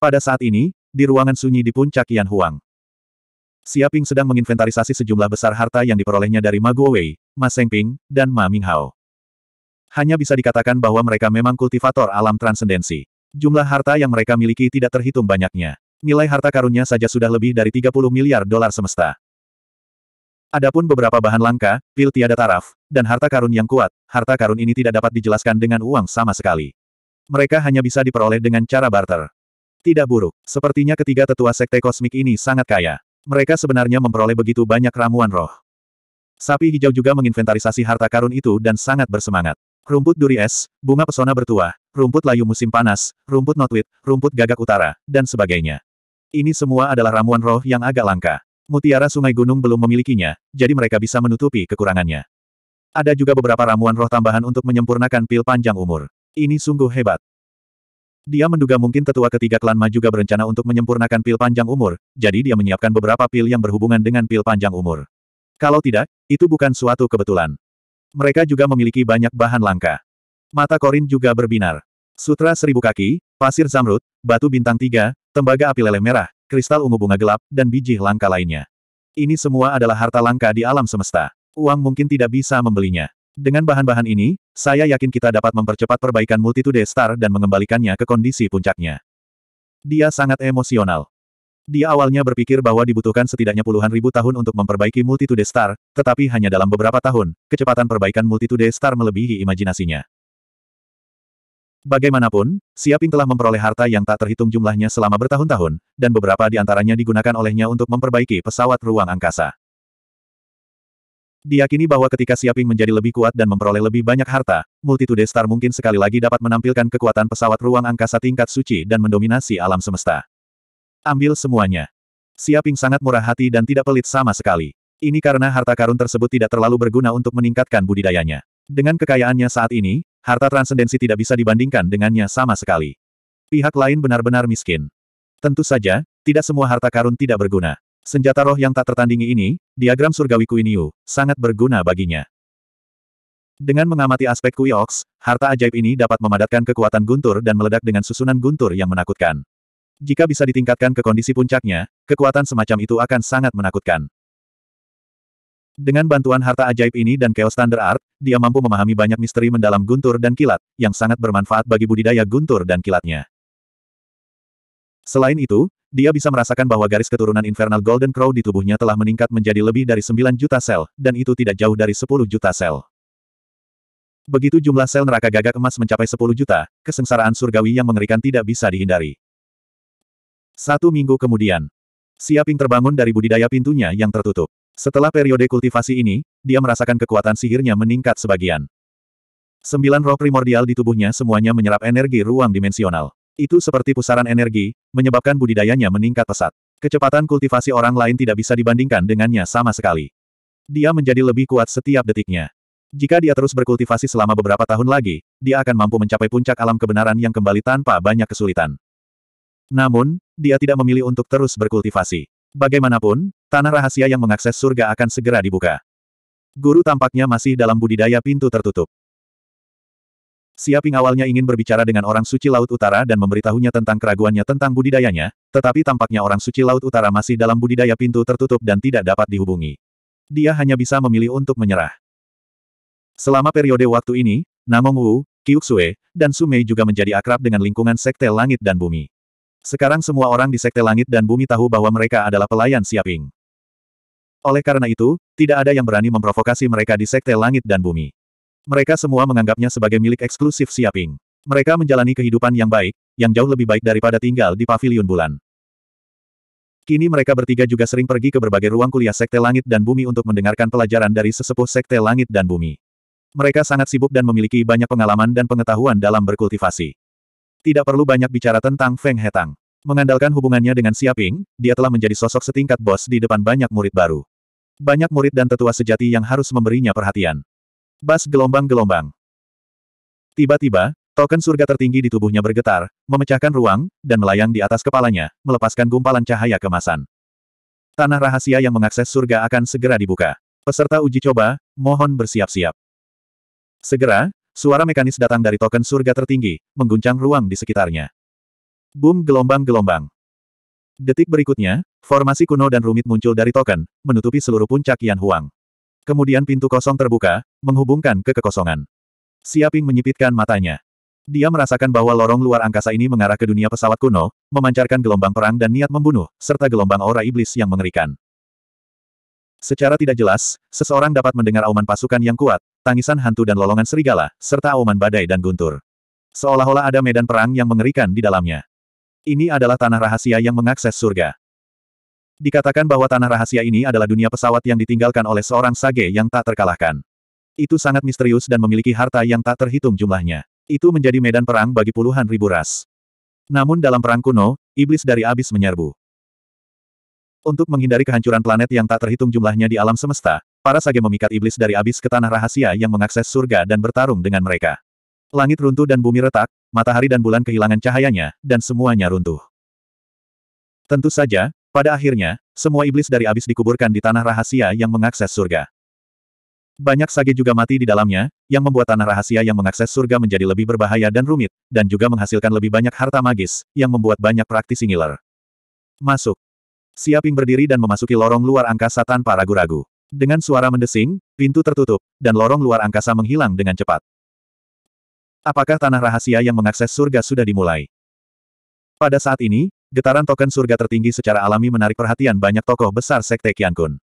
Pada saat ini, di ruangan sunyi di puncak Yan Huang. Siaping sedang menginventarisasi sejumlah besar harta yang diperolehnya dari Ma Guowei, Ma Sengping, dan Ma Minghao. Hanya bisa dikatakan bahwa mereka memang kultivator alam transendensi. Jumlah harta yang mereka miliki tidak terhitung banyaknya. Nilai harta karunnya saja sudah lebih dari 30 miliar dolar semesta. Adapun beberapa bahan langka, pil tiada taraf, dan harta karun yang kuat, harta karun ini tidak dapat dijelaskan dengan uang sama sekali. Mereka hanya bisa diperoleh dengan cara barter. Tidak buruk, sepertinya ketiga tetua sekte kosmik ini sangat kaya. Mereka sebenarnya memperoleh begitu banyak ramuan roh. Sapi hijau juga menginventarisasi harta karun itu dan sangat bersemangat. Rumput duri es, bunga pesona bertuah, rumput layu musim panas, rumput notwit, rumput gagak utara, dan sebagainya. Ini semua adalah ramuan roh yang agak langka. Mutiara sungai gunung belum memilikinya, jadi mereka bisa menutupi kekurangannya. Ada juga beberapa ramuan roh tambahan untuk menyempurnakan pil panjang umur. Ini sungguh hebat. Dia menduga mungkin tetua ketiga klan Ma juga berencana untuk menyempurnakan pil panjang umur, jadi dia menyiapkan beberapa pil yang berhubungan dengan pil panjang umur. Kalau tidak, itu bukan suatu kebetulan. Mereka juga memiliki banyak bahan langka. Mata Korin juga berbinar. Sutra seribu kaki, pasir zamrud, batu bintang tiga, tembaga api lele merah, kristal ungu bunga gelap, dan biji langka lainnya. Ini semua adalah harta langka di alam semesta. Uang mungkin tidak bisa membelinya. Dengan bahan-bahan ini, saya yakin kita dapat mempercepat perbaikan multitude star dan mengembalikannya ke kondisi puncaknya. Dia sangat emosional. Dia awalnya berpikir bahwa dibutuhkan setidaknya puluhan ribu tahun untuk memperbaiki multitude star, tetapi hanya dalam beberapa tahun, kecepatan perbaikan multitude star melebihi imajinasinya. Bagaimanapun, Siaping telah memperoleh harta yang tak terhitung jumlahnya selama bertahun-tahun, dan beberapa di antaranya digunakan olehnya untuk memperbaiki pesawat ruang angkasa. Diakini bahwa ketika Siaping menjadi lebih kuat dan memperoleh lebih banyak harta, Multitude Star mungkin sekali lagi dapat menampilkan kekuatan pesawat ruang angkasa tingkat suci dan mendominasi alam semesta. Ambil semuanya. Siaping sangat murah hati dan tidak pelit sama sekali. Ini karena harta karun tersebut tidak terlalu berguna untuk meningkatkan budidayanya. Dengan kekayaannya saat ini, harta transendensi tidak bisa dibandingkan dengannya sama sekali. Pihak lain benar-benar miskin. Tentu saja, tidak semua harta karun tidak berguna. Senjata roh yang tak tertandingi ini, diagram surgawi kuiniu, sangat berguna baginya. Dengan mengamati aspek Kui Ox, harta ajaib ini dapat memadatkan kekuatan guntur dan meledak dengan susunan guntur yang menakutkan. Jika bisa ditingkatkan ke kondisi puncaknya, kekuatan semacam itu akan sangat menakutkan. Dengan bantuan harta ajaib ini dan Chaos Thunder Art, dia mampu memahami banyak misteri mendalam guntur dan kilat, yang sangat bermanfaat bagi budidaya guntur dan kilatnya. Selain itu, dia bisa merasakan bahwa garis keturunan Infernal Golden Crow di tubuhnya telah meningkat menjadi lebih dari 9 juta sel, dan itu tidak jauh dari 10 juta sel. Begitu jumlah sel neraka gagak emas mencapai 10 juta, kesengsaraan surgawi yang mengerikan tidak bisa dihindari. Satu minggu kemudian, Siaping terbangun dari budidaya pintunya yang tertutup. Setelah periode kultivasi ini, dia merasakan kekuatan sihirnya meningkat sebagian. Sembilan roh primordial di tubuhnya semuanya menyerap energi ruang dimensional. Itu seperti pusaran energi, menyebabkan budidayanya meningkat pesat. Kecepatan kultivasi orang lain tidak bisa dibandingkan dengannya sama sekali. Dia menjadi lebih kuat setiap detiknya. Jika dia terus berkultivasi selama beberapa tahun lagi, dia akan mampu mencapai puncak alam kebenaran yang kembali tanpa banyak kesulitan. Namun, dia tidak memilih untuk terus berkultivasi. Bagaimanapun, tanah rahasia yang mengakses surga akan segera dibuka. Guru tampaknya masih dalam budidaya pintu tertutup. Siaping awalnya ingin berbicara dengan orang suci Laut Utara dan memberitahunya tentang keraguannya tentang budidayanya, tetapi tampaknya orang suci Laut Utara masih dalam budidaya pintu tertutup dan tidak dapat dihubungi. Dia hanya bisa memilih untuk menyerah. Selama periode waktu ini, Namong Wu, Kyuksue, dan Sumei juga menjadi akrab dengan lingkungan Sekte Langit dan Bumi. Sekarang semua orang di Sekte Langit dan Bumi tahu bahwa mereka adalah pelayan Siaping. Oleh karena itu, tidak ada yang berani memprovokasi mereka di Sekte Langit dan Bumi. Mereka semua menganggapnya sebagai milik eksklusif Siaping. Mereka menjalani kehidupan yang baik, yang jauh lebih baik daripada tinggal di Paviliun bulan. Kini mereka bertiga juga sering pergi ke berbagai ruang kuliah Sekte Langit dan Bumi untuk mendengarkan pelajaran dari sesepuh Sekte Langit dan Bumi. Mereka sangat sibuk dan memiliki banyak pengalaman dan pengetahuan dalam berkultivasi. Tidak perlu banyak bicara tentang Feng Hetang. Mengandalkan hubungannya dengan Siaping, dia telah menjadi sosok setingkat bos di depan banyak murid baru. Banyak murid dan tetua sejati yang harus memberinya perhatian. Bas gelombang-gelombang. Tiba-tiba, token surga tertinggi di tubuhnya bergetar, memecahkan ruang, dan melayang di atas kepalanya, melepaskan gumpalan cahaya kemasan. Tanah rahasia yang mengakses surga akan segera dibuka. Peserta uji coba, mohon bersiap-siap. Segera, suara mekanis datang dari token surga tertinggi, mengguncang ruang di sekitarnya. Boom gelombang-gelombang. Detik berikutnya, formasi kuno dan rumit muncul dari token, menutupi seluruh puncak Yan Huang. Kemudian pintu kosong terbuka, Menghubungkan ke kekosongan. Siaping menyipitkan matanya. Dia merasakan bahwa lorong luar angkasa ini mengarah ke dunia pesawat kuno, memancarkan gelombang perang dan niat membunuh, serta gelombang aura iblis yang mengerikan. Secara tidak jelas, seseorang dapat mendengar auman pasukan yang kuat, tangisan hantu dan lolongan serigala, serta auman badai dan guntur. Seolah-olah ada medan perang yang mengerikan di dalamnya. Ini adalah tanah rahasia yang mengakses surga. Dikatakan bahwa tanah rahasia ini adalah dunia pesawat yang ditinggalkan oleh seorang sage yang tak terkalahkan. Itu sangat misterius dan memiliki harta yang tak terhitung jumlahnya. Itu menjadi medan perang bagi puluhan ribu ras. Namun dalam perang kuno, iblis dari abis menyerbu. Untuk menghindari kehancuran planet yang tak terhitung jumlahnya di alam semesta, para sage memikat iblis dari abis ke tanah rahasia yang mengakses surga dan bertarung dengan mereka. Langit runtuh dan bumi retak, matahari dan bulan kehilangan cahayanya, dan semuanya runtuh. Tentu saja, pada akhirnya, semua iblis dari abis dikuburkan di tanah rahasia yang mengakses surga. Banyak sage juga mati di dalamnya, yang membuat tanah rahasia yang mengakses surga menjadi lebih berbahaya dan rumit, dan juga menghasilkan lebih banyak harta magis, yang membuat banyak praktisi ngiler. Masuk. Siaping berdiri dan memasuki lorong luar angkasa tanpa ragu-ragu. Dengan suara mendesing, pintu tertutup, dan lorong luar angkasa menghilang dengan cepat. Apakah tanah rahasia yang mengakses surga sudah dimulai? Pada saat ini, getaran token surga tertinggi secara alami menarik perhatian banyak tokoh besar Sekte Qiankun.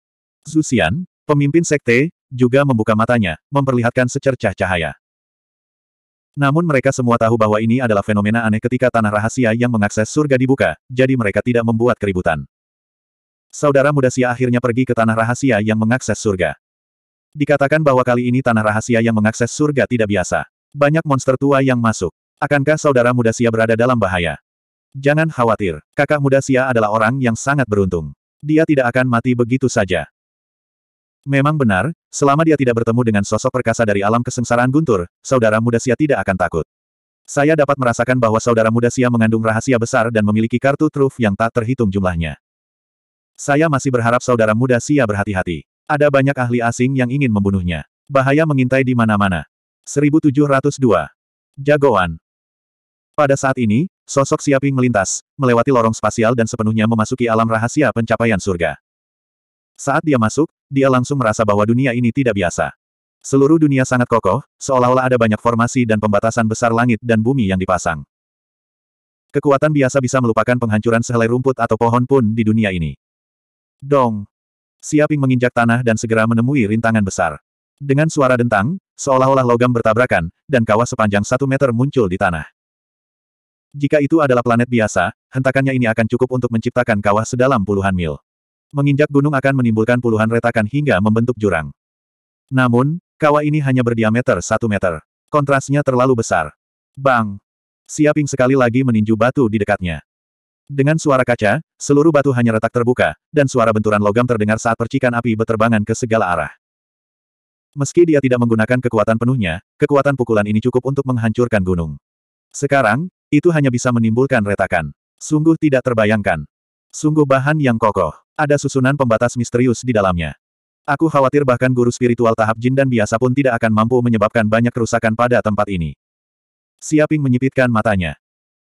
Zuxian, pemimpin Sekte, juga membuka matanya, memperlihatkan secercah cahaya. Namun mereka semua tahu bahwa ini adalah fenomena aneh ketika tanah rahasia yang mengakses surga dibuka, jadi mereka tidak membuat keributan. Saudara muda Sia akhirnya pergi ke tanah rahasia yang mengakses surga. Dikatakan bahwa kali ini tanah rahasia yang mengakses surga tidak biasa. Banyak monster tua yang masuk. Akankah saudara muda Sia berada dalam bahaya? Jangan khawatir, kakak muda Sia adalah orang yang sangat beruntung. Dia tidak akan mati begitu saja. Memang benar, selama dia tidak bertemu dengan sosok perkasa dari alam kesengsaraan guntur, saudara muda Sia tidak akan takut. Saya dapat merasakan bahwa saudara muda Sia mengandung rahasia besar dan memiliki kartu truf yang tak terhitung jumlahnya. Saya masih berharap saudara muda Sia berhati-hati. Ada banyak ahli asing yang ingin membunuhnya. Bahaya mengintai di mana-mana. 1702. Jagoan. Pada saat ini, sosok Siaping melintas, melewati lorong spasial dan sepenuhnya memasuki alam rahasia pencapaian surga. Saat dia masuk, dia langsung merasa bahwa dunia ini tidak biasa. Seluruh dunia sangat kokoh, seolah-olah ada banyak formasi dan pembatasan besar langit dan bumi yang dipasang. Kekuatan biasa bisa melupakan penghancuran sehelai rumput atau pohon pun di dunia ini. Dong! Siaping menginjak tanah dan segera menemui rintangan besar. Dengan suara dentang, seolah-olah logam bertabrakan, dan kawah sepanjang satu meter muncul di tanah. Jika itu adalah planet biasa, hentakannya ini akan cukup untuk menciptakan kawah sedalam puluhan mil. Menginjak gunung akan menimbulkan puluhan retakan hingga membentuk jurang. Namun, kawah ini hanya berdiameter satu meter. Kontrasnya terlalu besar. Bang! Siaping sekali lagi meninju batu di dekatnya. Dengan suara kaca, seluruh batu hanya retak terbuka, dan suara benturan logam terdengar saat percikan api berterbangan ke segala arah. Meski dia tidak menggunakan kekuatan penuhnya, kekuatan pukulan ini cukup untuk menghancurkan gunung. Sekarang, itu hanya bisa menimbulkan retakan. Sungguh tidak terbayangkan. Sungguh bahan yang kokoh. Ada susunan pembatas misterius di dalamnya. Aku khawatir bahkan guru spiritual tahap jin dan biasa pun tidak akan mampu menyebabkan banyak kerusakan pada tempat ini. Siaping menyipitkan matanya.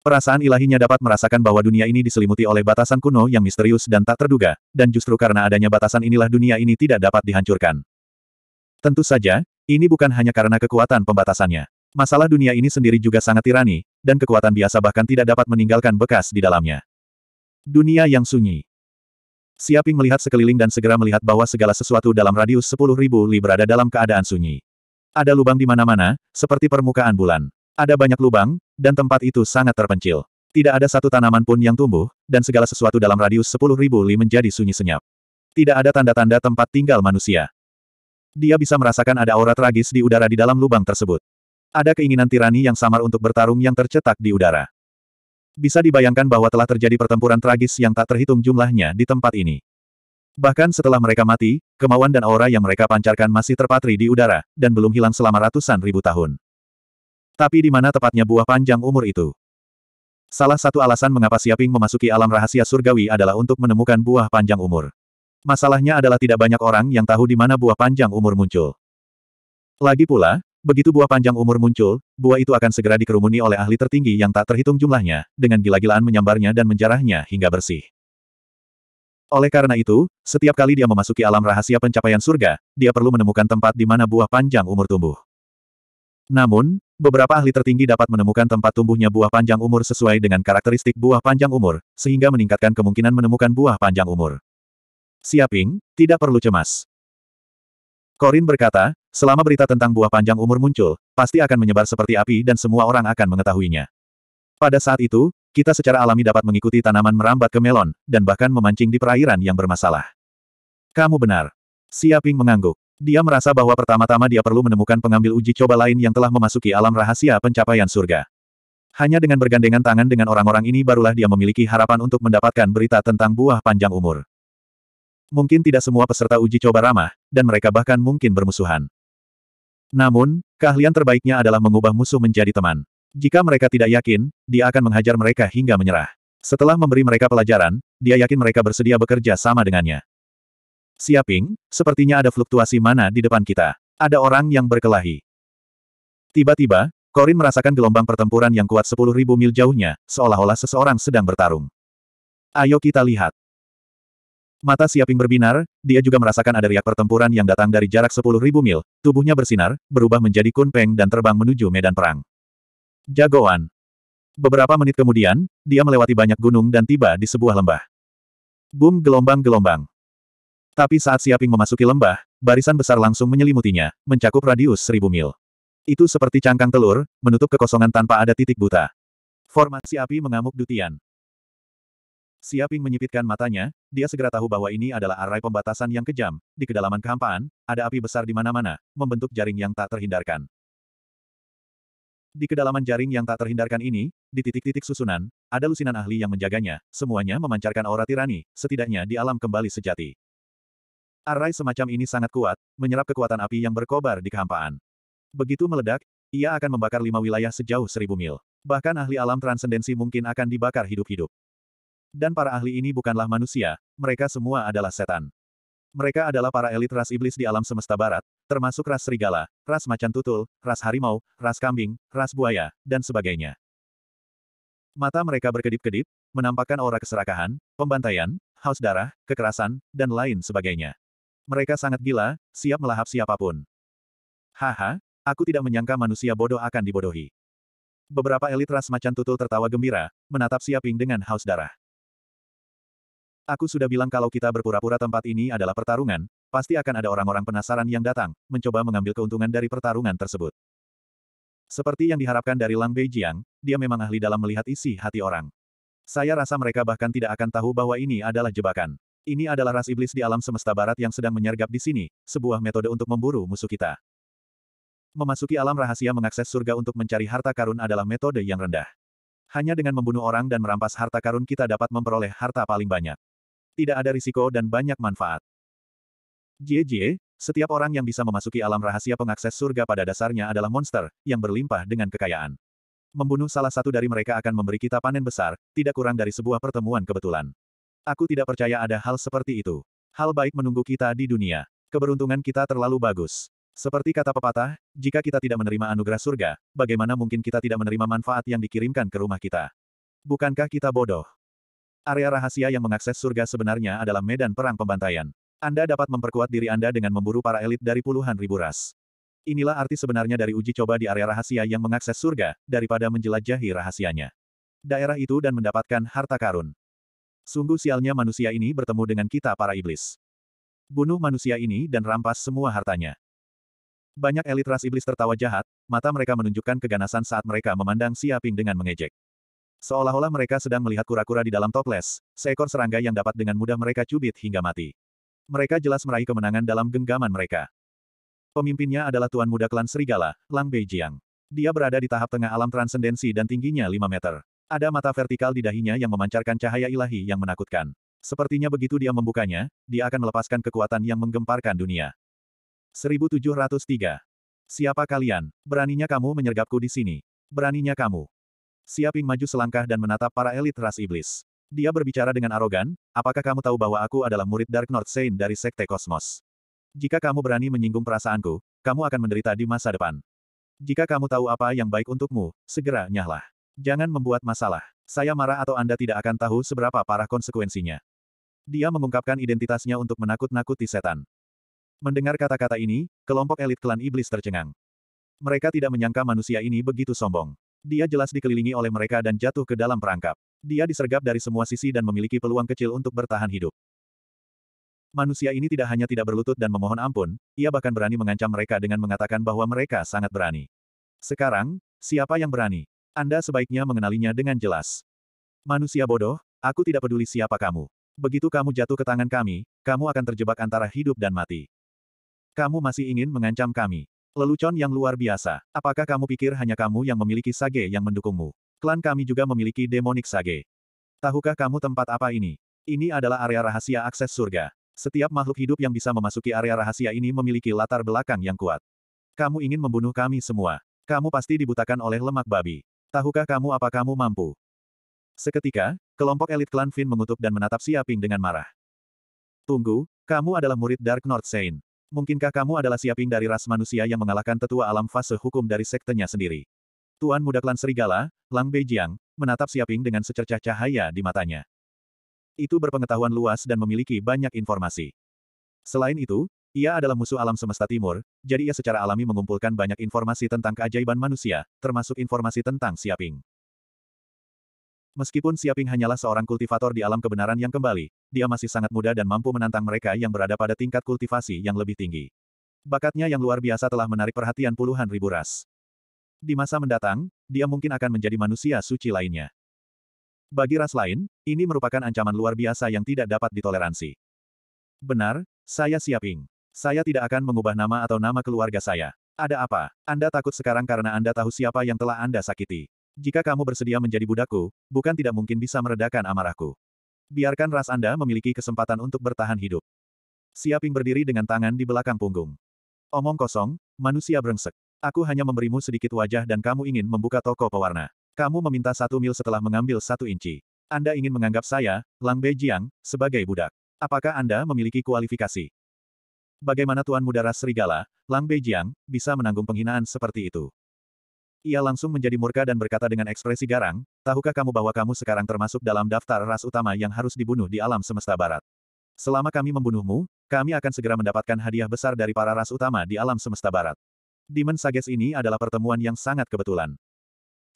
Perasaan ilahinya dapat merasakan bahwa dunia ini diselimuti oleh batasan kuno yang misterius dan tak terduga, dan justru karena adanya batasan inilah dunia ini tidak dapat dihancurkan. Tentu saja, ini bukan hanya karena kekuatan pembatasannya. Masalah dunia ini sendiri juga sangat tirani, dan kekuatan biasa bahkan tidak dapat meninggalkan bekas di dalamnya. Dunia yang sunyi. Siaping melihat sekeliling dan segera melihat bahwa segala sesuatu dalam radius 10.000 li berada dalam keadaan sunyi. Ada lubang di mana-mana, seperti permukaan bulan. Ada banyak lubang, dan tempat itu sangat terpencil. Tidak ada satu tanaman pun yang tumbuh, dan segala sesuatu dalam radius 10.000 li menjadi sunyi senyap. Tidak ada tanda-tanda tempat tinggal manusia. Dia bisa merasakan ada aura tragis di udara di dalam lubang tersebut. Ada keinginan tirani yang samar untuk bertarung yang tercetak di udara. Bisa dibayangkan bahwa telah terjadi pertempuran tragis yang tak terhitung jumlahnya di tempat ini. Bahkan setelah mereka mati, kemauan dan aura yang mereka pancarkan masih terpatri di udara, dan belum hilang selama ratusan ribu tahun. Tapi di mana tepatnya buah panjang umur itu? Salah satu alasan mengapa Siaping memasuki alam rahasia surgawi adalah untuk menemukan buah panjang umur. Masalahnya adalah tidak banyak orang yang tahu di mana buah panjang umur muncul. Lagi pula, Begitu buah panjang umur muncul, buah itu akan segera dikerumuni oleh ahli tertinggi yang tak terhitung jumlahnya, dengan gila-gilaan menyambarnya dan menjarahnya hingga bersih. Oleh karena itu, setiap kali dia memasuki alam rahasia pencapaian surga, dia perlu menemukan tempat di mana buah panjang umur tumbuh. Namun, beberapa ahli tertinggi dapat menemukan tempat tumbuhnya buah panjang umur sesuai dengan karakteristik buah panjang umur, sehingga meningkatkan kemungkinan menemukan buah panjang umur. Siaping, tidak perlu cemas. Korin berkata, selama berita tentang buah panjang umur muncul, pasti akan menyebar seperti api dan semua orang akan mengetahuinya. Pada saat itu, kita secara alami dapat mengikuti tanaman merambat ke melon, dan bahkan memancing di perairan yang bermasalah. Kamu benar. Siaping mengangguk. Dia merasa bahwa pertama-tama dia perlu menemukan pengambil uji coba lain yang telah memasuki alam rahasia pencapaian surga. Hanya dengan bergandengan tangan dengan orang-orang ini barulah dia memiliki harapan untuk mendapatkan berita tentang buah panjang umur. Mungkin tidak semua peserta uji coba ramah, dan mereka bahkan mungkin bermusuhan. Namun, keahlian terbaiknya adalah mengubah musuh menjadi teman. Jika mereka tidak yakin, dia akan menghajar mereka hingga menyerah. Setelah memberi mereka pelajaran, dia yakin mereka bersedia bekerja sama dengannya. Siaping, sepertinya ada fluktuasi mana di depan kita. Ada orang yang berkelahi. Tiba-tiba, Corin merasakan gelombang pertempuran yang kuat 10.000 mil jauhnya, seolah-olah seseorang sedang bertarung. Ayo kita lihat. Mata Siaping berbinar, dia juga merasakan ada riak pertempuran yang datang dari jarak 10.000 mil, tubuhnya bersinar, berubah menjadi kunpeng dan terbang menuju medan perang. Jagoan. Beberapa menit kemudian, dia melewati banyak gunung dan tiba di sebuah lembah. Boom gelombang-gelombang. Tapi saat Siaping memasuki lembah, barisan besar langsung menyelimutinya, mencakup radius seribu mil. Itu seperti cangkang telur, menutup kekosongan tanpa ada titik buta. Formasi api mengamuk Dutian. Siaping menyipitkan matanya, dia segera tahu bahwa ini adalah array pembatasan yang kejam. Di kedalaman kehampaan, ada api besar di mana-mana, membentuk jaring yang tak terhindarkan. Di kedalaman jaring yang tak terhindarkan ini, di titik-titik susunan, ada lusinan ahli yang menjaganya, semuanya memancarkan aura tirani, setidaknya di alam kembali sejati. Array semacam ini sangat kuat, menyerap kekuatan api yang berkobar di kehampaan. Begitu meledak, ia akan membakar lima wilayah sejauh seribu mil. Bahkan ahli alam transendensi mungkin akan dibakar hidup-hidup. Dan para ahli ini bukanlah manusia, mereka semua adalah setan. Mereka adalah para elit ras iblis di alam semesta barat, termasuk ras serigala, ras macan tutul, ras harimau, ras kambing, ras buaya, dan sebagainya. Mata mereka berkedip-kedip, menampakkan aura keserakahan, pembantaian, haus darah, kekerasan, dan lain sebagainya. Mereka sangat gila, siap melahap siapapun. Haha, aku tidak menyangka manusia bodoh akan dibodohi. Beberapa elit ras macan tutul tertawa gembira, menatap Siaping dengan haus darah. Aku sudah bilang kalau kita berpura-pura tempat ini adalah pertarungan, pasti akan ada orang-orang penasaran yang datang, mencoba mengambil keuntungan dari pertarungan tersebut. Seperti yang diharapkan dari Lang Beijiang, dia memang ahli dalam melihat isi hati orang. Saya rasa mereka bahkan tidak akan tahu bahwa ini adalah jebakan. Ini adalah ras iblis di alam semesta barat yang sedang menyergap di sini, sebuah metode untuk memburu musuh kita. Memasuki alam rahasia mengakses surga untuk mencari harta karun adalah metode yang rendah. Hanya dengan membunuh orang dan merampas harta karun kita dapat memperoleh harta paling banyak tidak ada risiko dan banyak manfaat. Jie Jie, setiap orang yang bisa memasuki alam rahasia pengakses surga pada dasarnya adalah monster, yang berlimpah dengan kekayaan. Membunuh salah satu dari mereka akan memberi kita panen besar, tidak kurang dari sebuah pertemuan kebetulan. Aku tidak percaya ada hal seperti itu. Hal baik menunggu kita di dunia. Keberuntungan kita terlalu bagus. Seperti kata pepatah, jika kita tidak menerima anugerah surga, bagaimana mungkin kita tidak menerima manfaat yang dikirimkan ke rumah kita? Bukankah kita bodoh? Area rahasia yang mengakses surga sebenarnya adalah medan perang pembantaian. Anda dapat memperkuat diri Anda dengan memburu para elit dari puluhan ribu ras. Inilah arti sebenarnya dari uji coba di area rahasia yang mengakses surga, daripada menjelajahi rahasianya. Daerah itu dan mendapatkan harta karun. Sungguh sialnya manusia ini bertemu dengan kita para iblis. Bunuh manusia ini dan rampas semua hartanya. Banyak elit ras iblis tertawa jahat, mata mereka menunjukkan keganasan saat mereka memandang Siaping dengan mengejek. Seolah-olah mereka sedang melihat kura-kura di dalam toples, seekor serangga yang dapat dengan mudah mereka cubit hingga mati. Mereka jelas meraih kemenangan dalam genggaman mereka. Pemimpinnya adalah tuan muda klan Serigala, Lang Beijiang. Dia berada di tahap tengah alam transendensi dan tingginya 5 meter. Ada mata vertikal di dahinya yang memancarkan cahaya ilahi yang menakutkan. Sepertinya begitu dia membukanya, dia akan melepaskan kekuatan yang menggemparkan dunia. 1703. Siapa kalian? Beraninya kamu menyergapku di sini? Beraninya kamu? Siaping maju selangkah dan menatap para elit ras iblis. Dia berbicara dengan arogan, apakah kamu tahu bahwa aku adalah murid Dark North Saint dari Sekte Kosmos? Jika kamu berani menyinggung perasaanku, kamu akan menderita di masa depan. Jika kamu tahu apa yang baik untukmu, segera nyahlah. Jangan membuat masalah. Saya marah atau Anda tidak akan tahu seberapa parah konsekuensinya. Dia mengungkapkan identitasnya untuk menakut-nakuti setan. Mendengar kata-kata ini, kelompok elit klan iblis tercengang. Mereka tidak menyangka manusia ini begitu sombong. Dia jelas dikelilingi oleh mereka dan jatuh ke dalam perangkap. Dia disergap dari semua sisi dan memiliki peluang kecil untuk bertahan hidup. Manusia ini tidak hanya tidak berlutut dan memohon ampun, ia bahkan berani mengancam mereka dengan mengatakan bahwa mereka sangat berani. Sekarang, siapa yang berani? Anda sebaiknya mengenalinya dengan jelas. Manusia bodoh, aku tidak peduli siapa kamu. Begitu kamu jatuh ke tangan kami, kamu akan terjebak antara hidup dan mati. Kamu masih ingin mengancam kami. Lelucon yang luar biasa. Apakah kamu pikir hanya kamu yang memiliki sage yang mendukungmu? Klan kami juga memiliki demonik sage. Tahukah kamu tempat apa ini? Ini adalah area rahasia akses surga. Setiap makhluk hidup yang bisa memasuki area rahasia ini memiliki latar belakang yang kuat. Kamu ingin membunuh kami semua. Kamu pasti dibutakan oleh lemak babi. Tahukah kamu apa kamu mampu? Seketika, kelompok elit klan Finn mengutuk dan menatap Siaping dengan marah. Tunggu, kamu adalah murid Dark North Saint. Mungkinkah kamu adalah siaping dari ras manusia yang mengalahkan tetua alam fase hukum dari sektenya sendiri? Tuan muda klan serigala, Lang Beijiang, menatap siaping dengan secercah cahaya di matanya. Itu berpengetahuan luas dan memiliki banyak informasi. Selain itu, ia adalah musuh alam semesta timur, jadi ia secara alami mengumpulkan banyak informasi tentang keajaiban manusia, termasuk informasi tentang siaping. Meskipun Siaping hanyalah seorang kultivator di alam kebenaran yang kembali, dia masih sangat muda dan mampu menantang mereka yang berada pada tingkat kultivasi yang lebih tinggi. Bakatnya yang luar biasa telah menarik perhatian puluhan ribu ras. Di masa mendatang, dia mungkin akan menjadi manusia suci lainnya. Bagi ras lain, ini merupakan ancaman luar biasa yang tidak dapat ditoleransi. Benar, saya Siaping. Saya tidak akan mengubah nama atau nama keluarga saya. Ada apa? Anda takut sekarang karena Anda tahu siapa yang telah Anda sakiti. Jika kamu bersedia menjadi budakku, bukan tidak mungkin bisa meredakan amarahku. Biarkan ras Anda memiliki kesempatan untuk bertahan hidup. Siaping berdiri dengan tangan di belakang punggung. Omong kosong, manusia brengsek. Aku hanya memberimu sedikit wajah dan kamu ingin membuka toko pewarna. Kamu meminta satu mil setelah mengambil satu inci. Anda ingin menganggap saya, Lang Beijiang, sebagai budak. Apakah Anda memiliki kualifikasi? Bagaimana Tuan Muda Ras Serigala, Lang Beijiang, bisa menanggung penghinaan seperti itu? Ia langsung menjadi murka dan berkata dengan ekspresi garang, tahukah kamu bahwa kamu sekarang termasuk dalam daftar ras utama yang harus dibunuh di alam semesta barat. Selama kami membunuhmu, kami akan segera mendapatkan hadiah besar dari para ras utama di alam semesta barat. Demon Sages ini adalah pertemuan yang sangat kebetulan.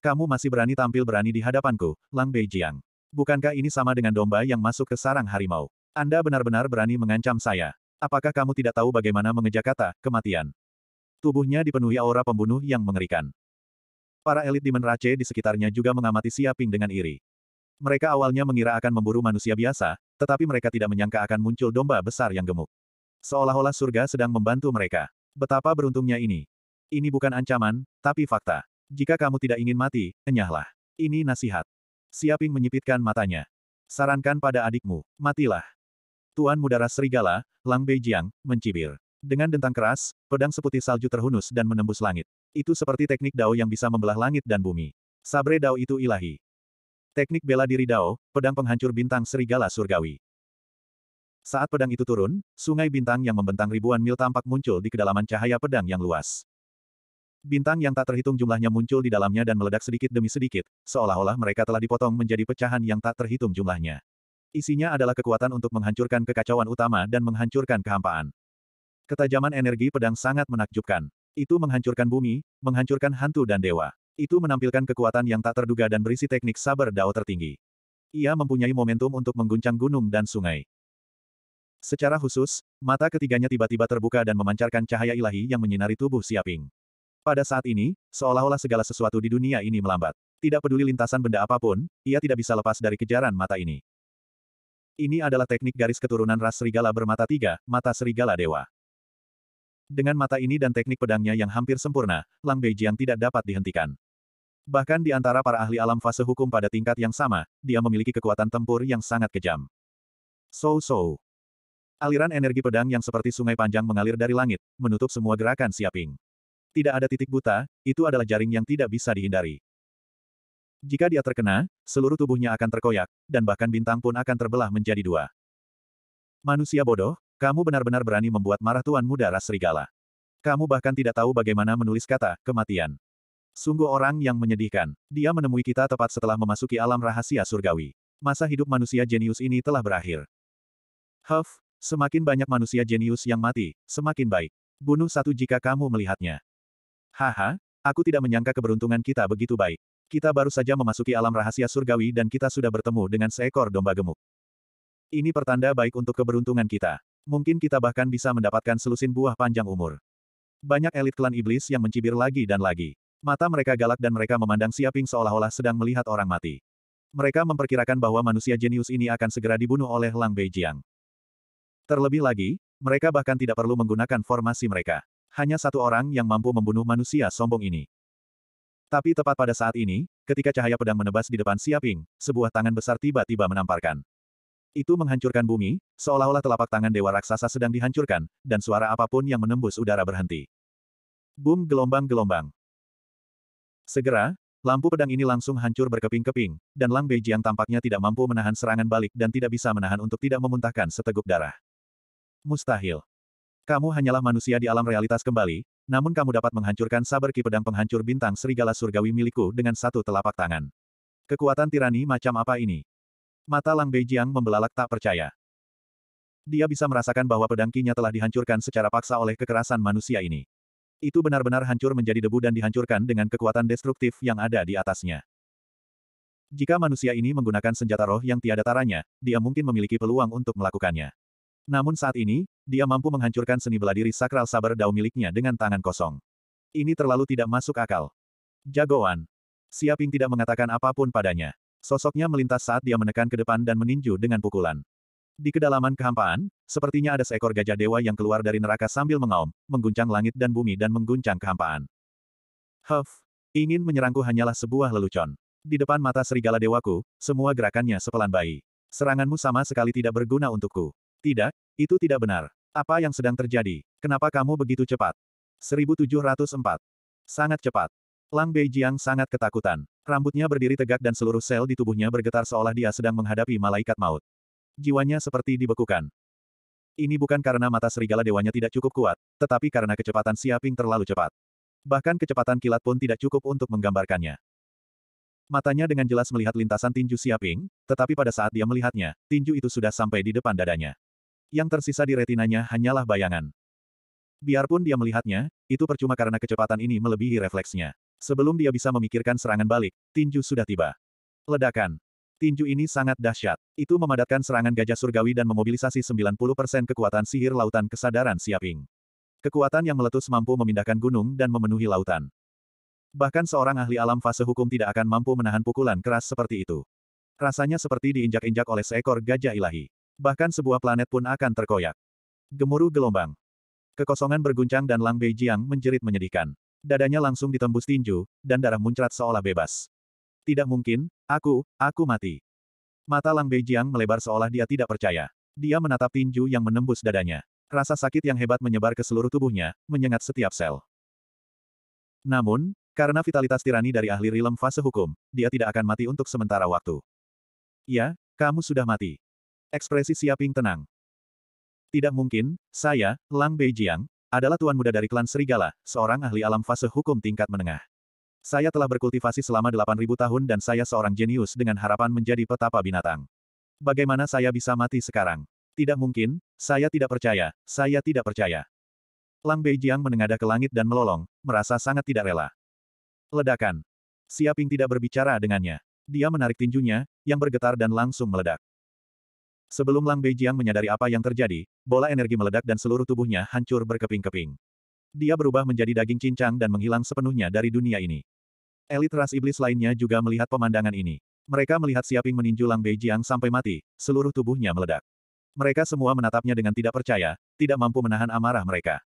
Kamu masih berani tampil berani di hadapanku, Lang Beijiang. Bukankah ini sama dengan domba yang masuk ke sarang harimau? Anda benar-benar berani mengancam saya. Apakah kamu tidak tahu bagaimana mengejak kata, kematian? Tubuhnya dipenuhi aura pembunuh yang mengerikan. Para elit di Menrace di sekitarnya juga mengamati Siaping dengan iri. Mereka awalnya mengira akan memburu manusia biasa, tetapi mereka tidak menyangka akan muncul domba besar yang gemuk. Seolah-olah surga sedang membantu mereka. Betapa beruntungnya ini. Ini bukan ancaman, tapi fakta. Jika kamu tidak ingin mati, enyahlah. Ini nasihat. Siaping menyipitkan matanya. Sarankan pada adikmu, matilah. Tuan Mudara Serigala, Lang Beijiang, mencibir. Dengan dentang keras, pedang seputih salju terhunus dan menembus langit. Itu seperti teknik Dao yang bisa membelah langit dan bumi. Sabre Dao itu ilahi. Teknik bela diri Dao, pedang penghancur bintang serigala surgawi. Saat pedang itu turun, sungai bintang yang membentang ribuan mil tampak muncul di kedalaman cahaya pedang yang luas. Bintang yang tak terhitung jumlahnya muncul di dalamnya dan meledak sedikit demi sedikit, seolah-olah mereka telah dipotong menjadi pecahan yang tak terhitung jumlahnya. Isinya adalah kekuatan untuk menghancurkan kekacauan utama dan menghancurkan kehampaan. Ketajaman energi pedang sangat menakjubkan. Itu menghancurkan bumi, menghancurkan hantu dan dewa. Itu menampilkan kekuatan yang tak terduga dan berisi teknik sabar dao tertinggi. Ia mempunyai momentum untuk mengguncang gunung dan sungai. Secara khusus, mata ketiganya tiba-tiba terbuka dan memancarkan cahaya ilahi yang menyinari tubuh Siaping. Pada saat ini, seolah-olah segala sesuatu di dunia ini melambat. Tidak peduli lintasan benda apapun, ia tidak bisa lepas dari kejaran mata ini. Ini adalah teknik garis keturunan ras serigala bermata tiga, mata serigala dewa. Dengan mata ini dan teknik pedangnya yang hampir sempurna, Lang Beijing tidak dapat dihentikan. Bahkan di antara para ahli alam fase hukum pada tingkat yang sama, dia memiliki kekuatan tempur yang sangat kejam. So-so. Aliran energi pedang yang seperti sungai panjang mengalir dari langit, menutup semua gerakan Siaping. Tidak ada titik buta, itu adalah jaring yang tidak bisa dihindari. Jika dia terkena, seluruh tubuhnya akan terkoyak, dan bahkan bintang pun akan terbelah menjadi dua. Manusia bodoh, kamu benar-benar berani membuat marah Tuan Muda Ras Serigala. Kamu bahkan tidak tahu bagaimana menulis kata, kematian. Sungguh orang yang menyedihkan. Dia menemui kita tepat setelah memasuki alam rahasia surgawi. Masa hidup manusia jenius ini telah berakhir. Huff, semakin banyak manusia jenius yang mati, semakin baik. Bunuh satu jika kamu melihatnya. Haha, aku tidak menyangka keberuntungan kita begitu baik. Kita baru saja memasuki alam rahasia surgawi dan kita sudah bertemu dengan seekor domba gemuk. Ini pertanda baik untuk keberuntungan kita. Mungkin kita bahkan bisa mendapatkan selusin buah panjang umur. Banyak elit klan iblis yang mencibir lagi dan lagi. Mata mereka galak dan mereka memandang Siaping seolah-olah sedang melihat orang mati. Mereka memperkirakan bahwa manusia jenius ini akan segera dibunuh oleh Lang Beijiang. Terlebih lagi, mereka bahkan tidak perlu menggunakan formasi mereka. Hanya satu orang yang mampu membunuh manusia sombong ini. Tapi tepat pada saat ini, ketika cahaya pedang menebas di depan Siaping, sebuah tangan besar tiba-tiba menamparkan. Itu menghancurkan bumi, seolah-olah telapak tangan dewa raksasa sedang dihancurkan, dan suara apapun yang menembus udara berhenti. Boom gelombang-gelombang. Segera, lampu pedang ini langsung hancur berkeping-keping, dan Lang Beijiang tampaknya tidak mampu menahan serangan balik dan tidak bisa menahan untuk tidak memuntahkan seteguk darah. Mustahil. Kamu hanyalah manusia di alam realitas kembali, namun kamu dapat menghancurkan sabar ki pedang penghancur bintang serigala surgawi milikku dengan satu telapak tangan. Kekuatan tirani macam apa ini? Mata Lang Beijiang membelalak tak percaya. Dia bisa merasakan bahwa pedang kinya telah dihancurkan secara paksa oleh kekerasan manusia ini. Itu benar-benar hancur menjadi debu dan dihancurkan dengan kekuatan destruktif yang ada di atasnya. Jika manusia ini menggunakan senjata roh yang tiada taranya, dia mungkin memiliki peluang untuk melakukannya. Namun saat ini, dia mampu menghancurkan seni bela diri sakral saber dao miliknya dengan tangan kosong. Ini terlalu tidak masuk akal. Jagoan. Siaping tidak mengatakan apapun padanya. Sosoknya melintas saat dia menekan ke depan dan meninju dengan pukulan. Di kedalaman kehampaan, sepertinya ada seekor gajah dewa yang keluar dari neraka sambil mengaum, mengguncang langit dan bumi dan mengguncang kehampaan. Huff, ingin menyerangku hanyalah sebuah lelucon. Di depan mata serigala dewaku, semua gerakannya sepelan bayi. Seranganmu sama sekali tidak berguna untukku. Tidak, itu tidak benar. Apa yang sedang terjadi? Kenapa kamu begitu cepat? 1704. Sangat cepat. Lang Beijiang sangat ketakutan. Rambutnya berdiri tegak dan seluruh sel di tubuhnya bergetar seolah dia sedang menghadapi malaikat maut. Jiwanya seperti dibekukan. Ini bukan karena mata serigala dewanya tidak cukup kuat, tetapi karena kecepatan Siaping terlalu cepat. Bahkan kecepatan kilat pun tidak cukup untuk menggambarkannya. Matanya dengan jelas melihat lintasan tinju Siaping, tetapi pada saat dia melihatnya, tinju itu sudah sampai di depan dadanya. Yang tersisa di retinanya hanyalah bayangan. Biarpun dia melihatnya, itu percuma karena kecepatan ini melebihi refleksnya. Sebelum dia bisa memikirkan serangan balik, tinju sudah tiba. Ledakan. Tinju ini sangat dahsyat. Itu memadatkan serangan gajah surgawi dan memobilisasi 90% kekuatan sihir lautan kesadaran Siaping. Kekuatan yang meletus mampu memindahkan gunung dan memenuhi lautan. Bahkan seorang ahli alam fase hukum tidak akan mampu menahan pukulan keras seperti itu. Rasanya seperti diinjak-injak oleh seekor gajah ilahi. Bahkan sebuah planet pun akan terkoyak. Gemuruh gelombang. Kekosongan berguncang dan Lang Beijiang menjerit menyedihkan. Dadanya langsung ditembus tinju, dan darah muncrat seolah bebas. Tidak mungkin, aku, aku mati. Mata Lang Beijiang melebar seolah dia tidak percaya. Dia menatap tinju yang menembus dadanya. Rasa sakit yang hebat menyebar ke seluruh tubuhnya, menyengat setiap sel. Namun, karena vitalitas tirani dari ahli rilem fase hukum, dia tidak akan mati untuk sementara waktu. Ya, kamu sudah mati. Ekspresi Siaping tenang. Tidak mungkin, saya, Lang Beijiang, adalah tuan muda dari klan Serigala, seorang ahli alam fase hukum tingkat menengah. Saya telah berkultivasi selama 8.000 tahun dan saya seorang jenius dengan harapan menjadi petapa binatang. Bagaimana saya bisa mati sekarang? Tidak mungkin, saya tidak percaya, saya tidak percaya. Lang Beijiang menengadah ke langit dan melolong, merasa sangat tidak rela. Ledakan. Siaping tidak berbicara dengannya. Dia menarik tinjunya, yang bergetar dan langsung meledak. Sebelum Lang Beijiang menyadari apa yang terjadi, bola energi meledak dan seluruh tubuhnya hancur berkeping-keping. Dia berubah menjadi daging cincang dan menghilang sepenuhnya dari dunia ini. Elit ras iblis lainnya juga melihat pemandangan ini. Mereka melihat Siaping meninju Lang Beijiang sampai mati, seluruh tubuhnya meledak. Mereka semua menatapnya dengan tidak percaya, tidak mampu menahan amarah mereka.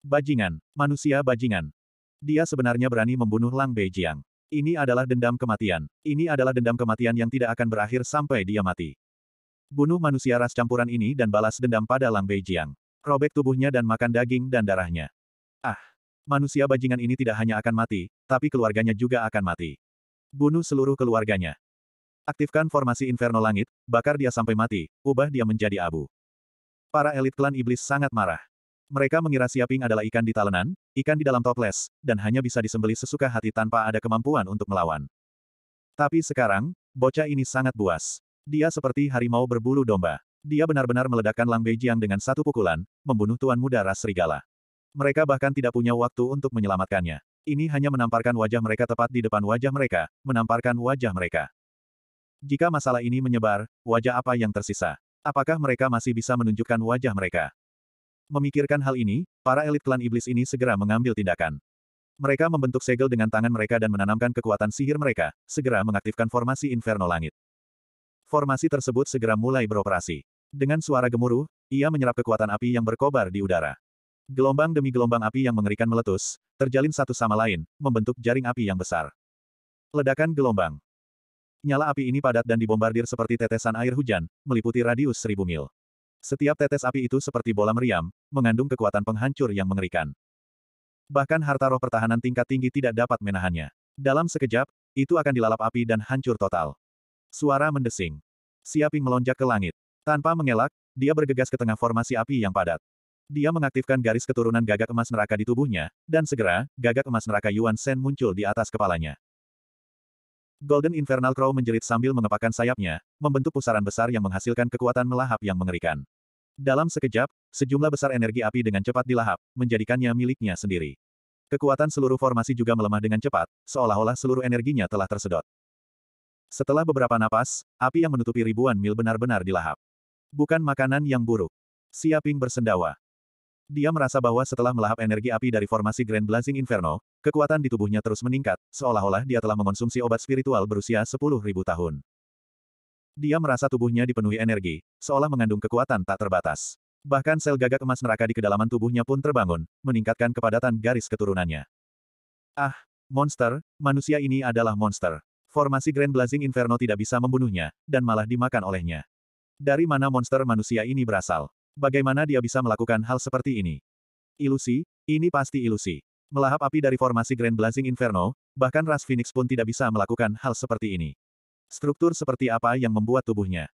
Bajingan, manusia bajingan. Dia sebenarnya berani membunuh Lang Beijiang. Ini adalah dendam kematian. Ini adalah dendam kematian yang tidak akan berakhir sampai dia mati. Bunuh manusia ras campuran ini dan balas dendam pada Lang Beijiang. Robek tubuhnya dan makan daging dan darahnya. Ah! Manusia bajingan ini tidak hanya akan mati, tapi keluarganya juga akan mati. Bunuh seluruh keluarganya. Aktifkan formasi Inferno Langit, bakar dia sampai mati, ubah dia menjadi abu. Para elit klan iblis sangat marah. Mereka mengira Siaping adalah ikan di talenan, ikan di dalam toples, dan hanya bisa disembeli sesuka hati tanpa ada kemampuan untuk melawan. Tapi sekarang, bocah ini sangat buas. Dia seperti harimau berbulu domba. Dia benar-benar meledakkan Lang Beijiang dengan satu pukulan, membunuh Tuan Muda Ras Serigala. Mereka bahkan tidak punya waktu untuk menyelamatkannya. Ini hanya menamparkan wajah mereka tepat di depan wajah mereka, menamparkan wajah mereka. Jika masalah ini menyebar, wajah apa yang tersisa? Apakah mereka masih bisa menunjukkan wajah mereka? Memikirkan hal ini, para elit klan iblis ini segera mengambil tindakan. Mereka membentuk segel dengan tangan mereka dan menanamkan kekuatan sihir mereka, segera mengaktifkan formasi Inferno Langit formasi tersebut segera mulai beroperasi. Dengan suara gemuruh, ia menyerap kekuatan api yang berkobar di udara. Gelombang demi gelombang api yang mengerikan meletus, terjalin satu sama lain, membentuk jaring api yang besar. Ledakan gelombang. Nyala api ini padat dan dibombardir seperti tetesan air hujan, meliputi radius seribu mil. Setiap tetes api itu seperti bola meriam, mengandung kekuatan penghancur yang mengerikan. Bahkan harta roh pertahanan tingkat tinggi tidak dapat menahannya. Dalam sekejap, itu akan dilalap api dan hancur total. Suara mendesing. Siaping melonjak ke langit. Tanpa mengelak, dia bergegas ke tengah formasi api yang padat. Dia mengaktifkan garis keturunan gagak emas neraka di tubuhnya, dan segera, gagak emas neraka Yuan Shen muncul di atas kepalanya. Golden Infernal Crow menjerit sambil mengepakkan sayapnya, membentuk pusaran besar yang menghasilkan kekuatan melahap yang mengerikan. Dalam sekejap, sejumlah besar energi api dengan cepat dilahap, menjadikannya miliknya sendiri. Kekuatan seluruh formasi juga melemah dengan cepat, seolah-olah seluruh energinya telah tersedot. Setelah beberapa napas, api yang menutupi ribuan mil benar-benar dilahap. Bukan makanan yang buruk. Siaping bersendawa. Dia merasa bahwa setelah melahap energi api dari formasi Grand Blazing Inferno, kekuatan di tubuhnya terus meningkat, seolah-olah dia telah mengonsumsi obat spiritual berusia 10.000 tahun. Dia merasa tubuhnya dipenuhi energi, seolah mengandung kekuatan tak terbatas. Bahkan sel gagak emas neraka di kedalaman tubuhnya pun terbangun, meningkatkan kepadatan garis keturunannya. Ah, monster, manusia ini adalah monster formasi Grand Blazing Inferno tidak bisa membunuhnya, dan malah dimakan olehnya. Dari mana monster manusia ini berasal? Bagaimana dia bisa melakukan hal seperti ini? Ilusi? Ini pasti ilusi. Melahap api dari formasi Grand Blazing Inferno, bahkan ras Phoenix pun tidak bisa melakukan hal seperti ini. Struktur seperti apa yang membuat tubuhnya?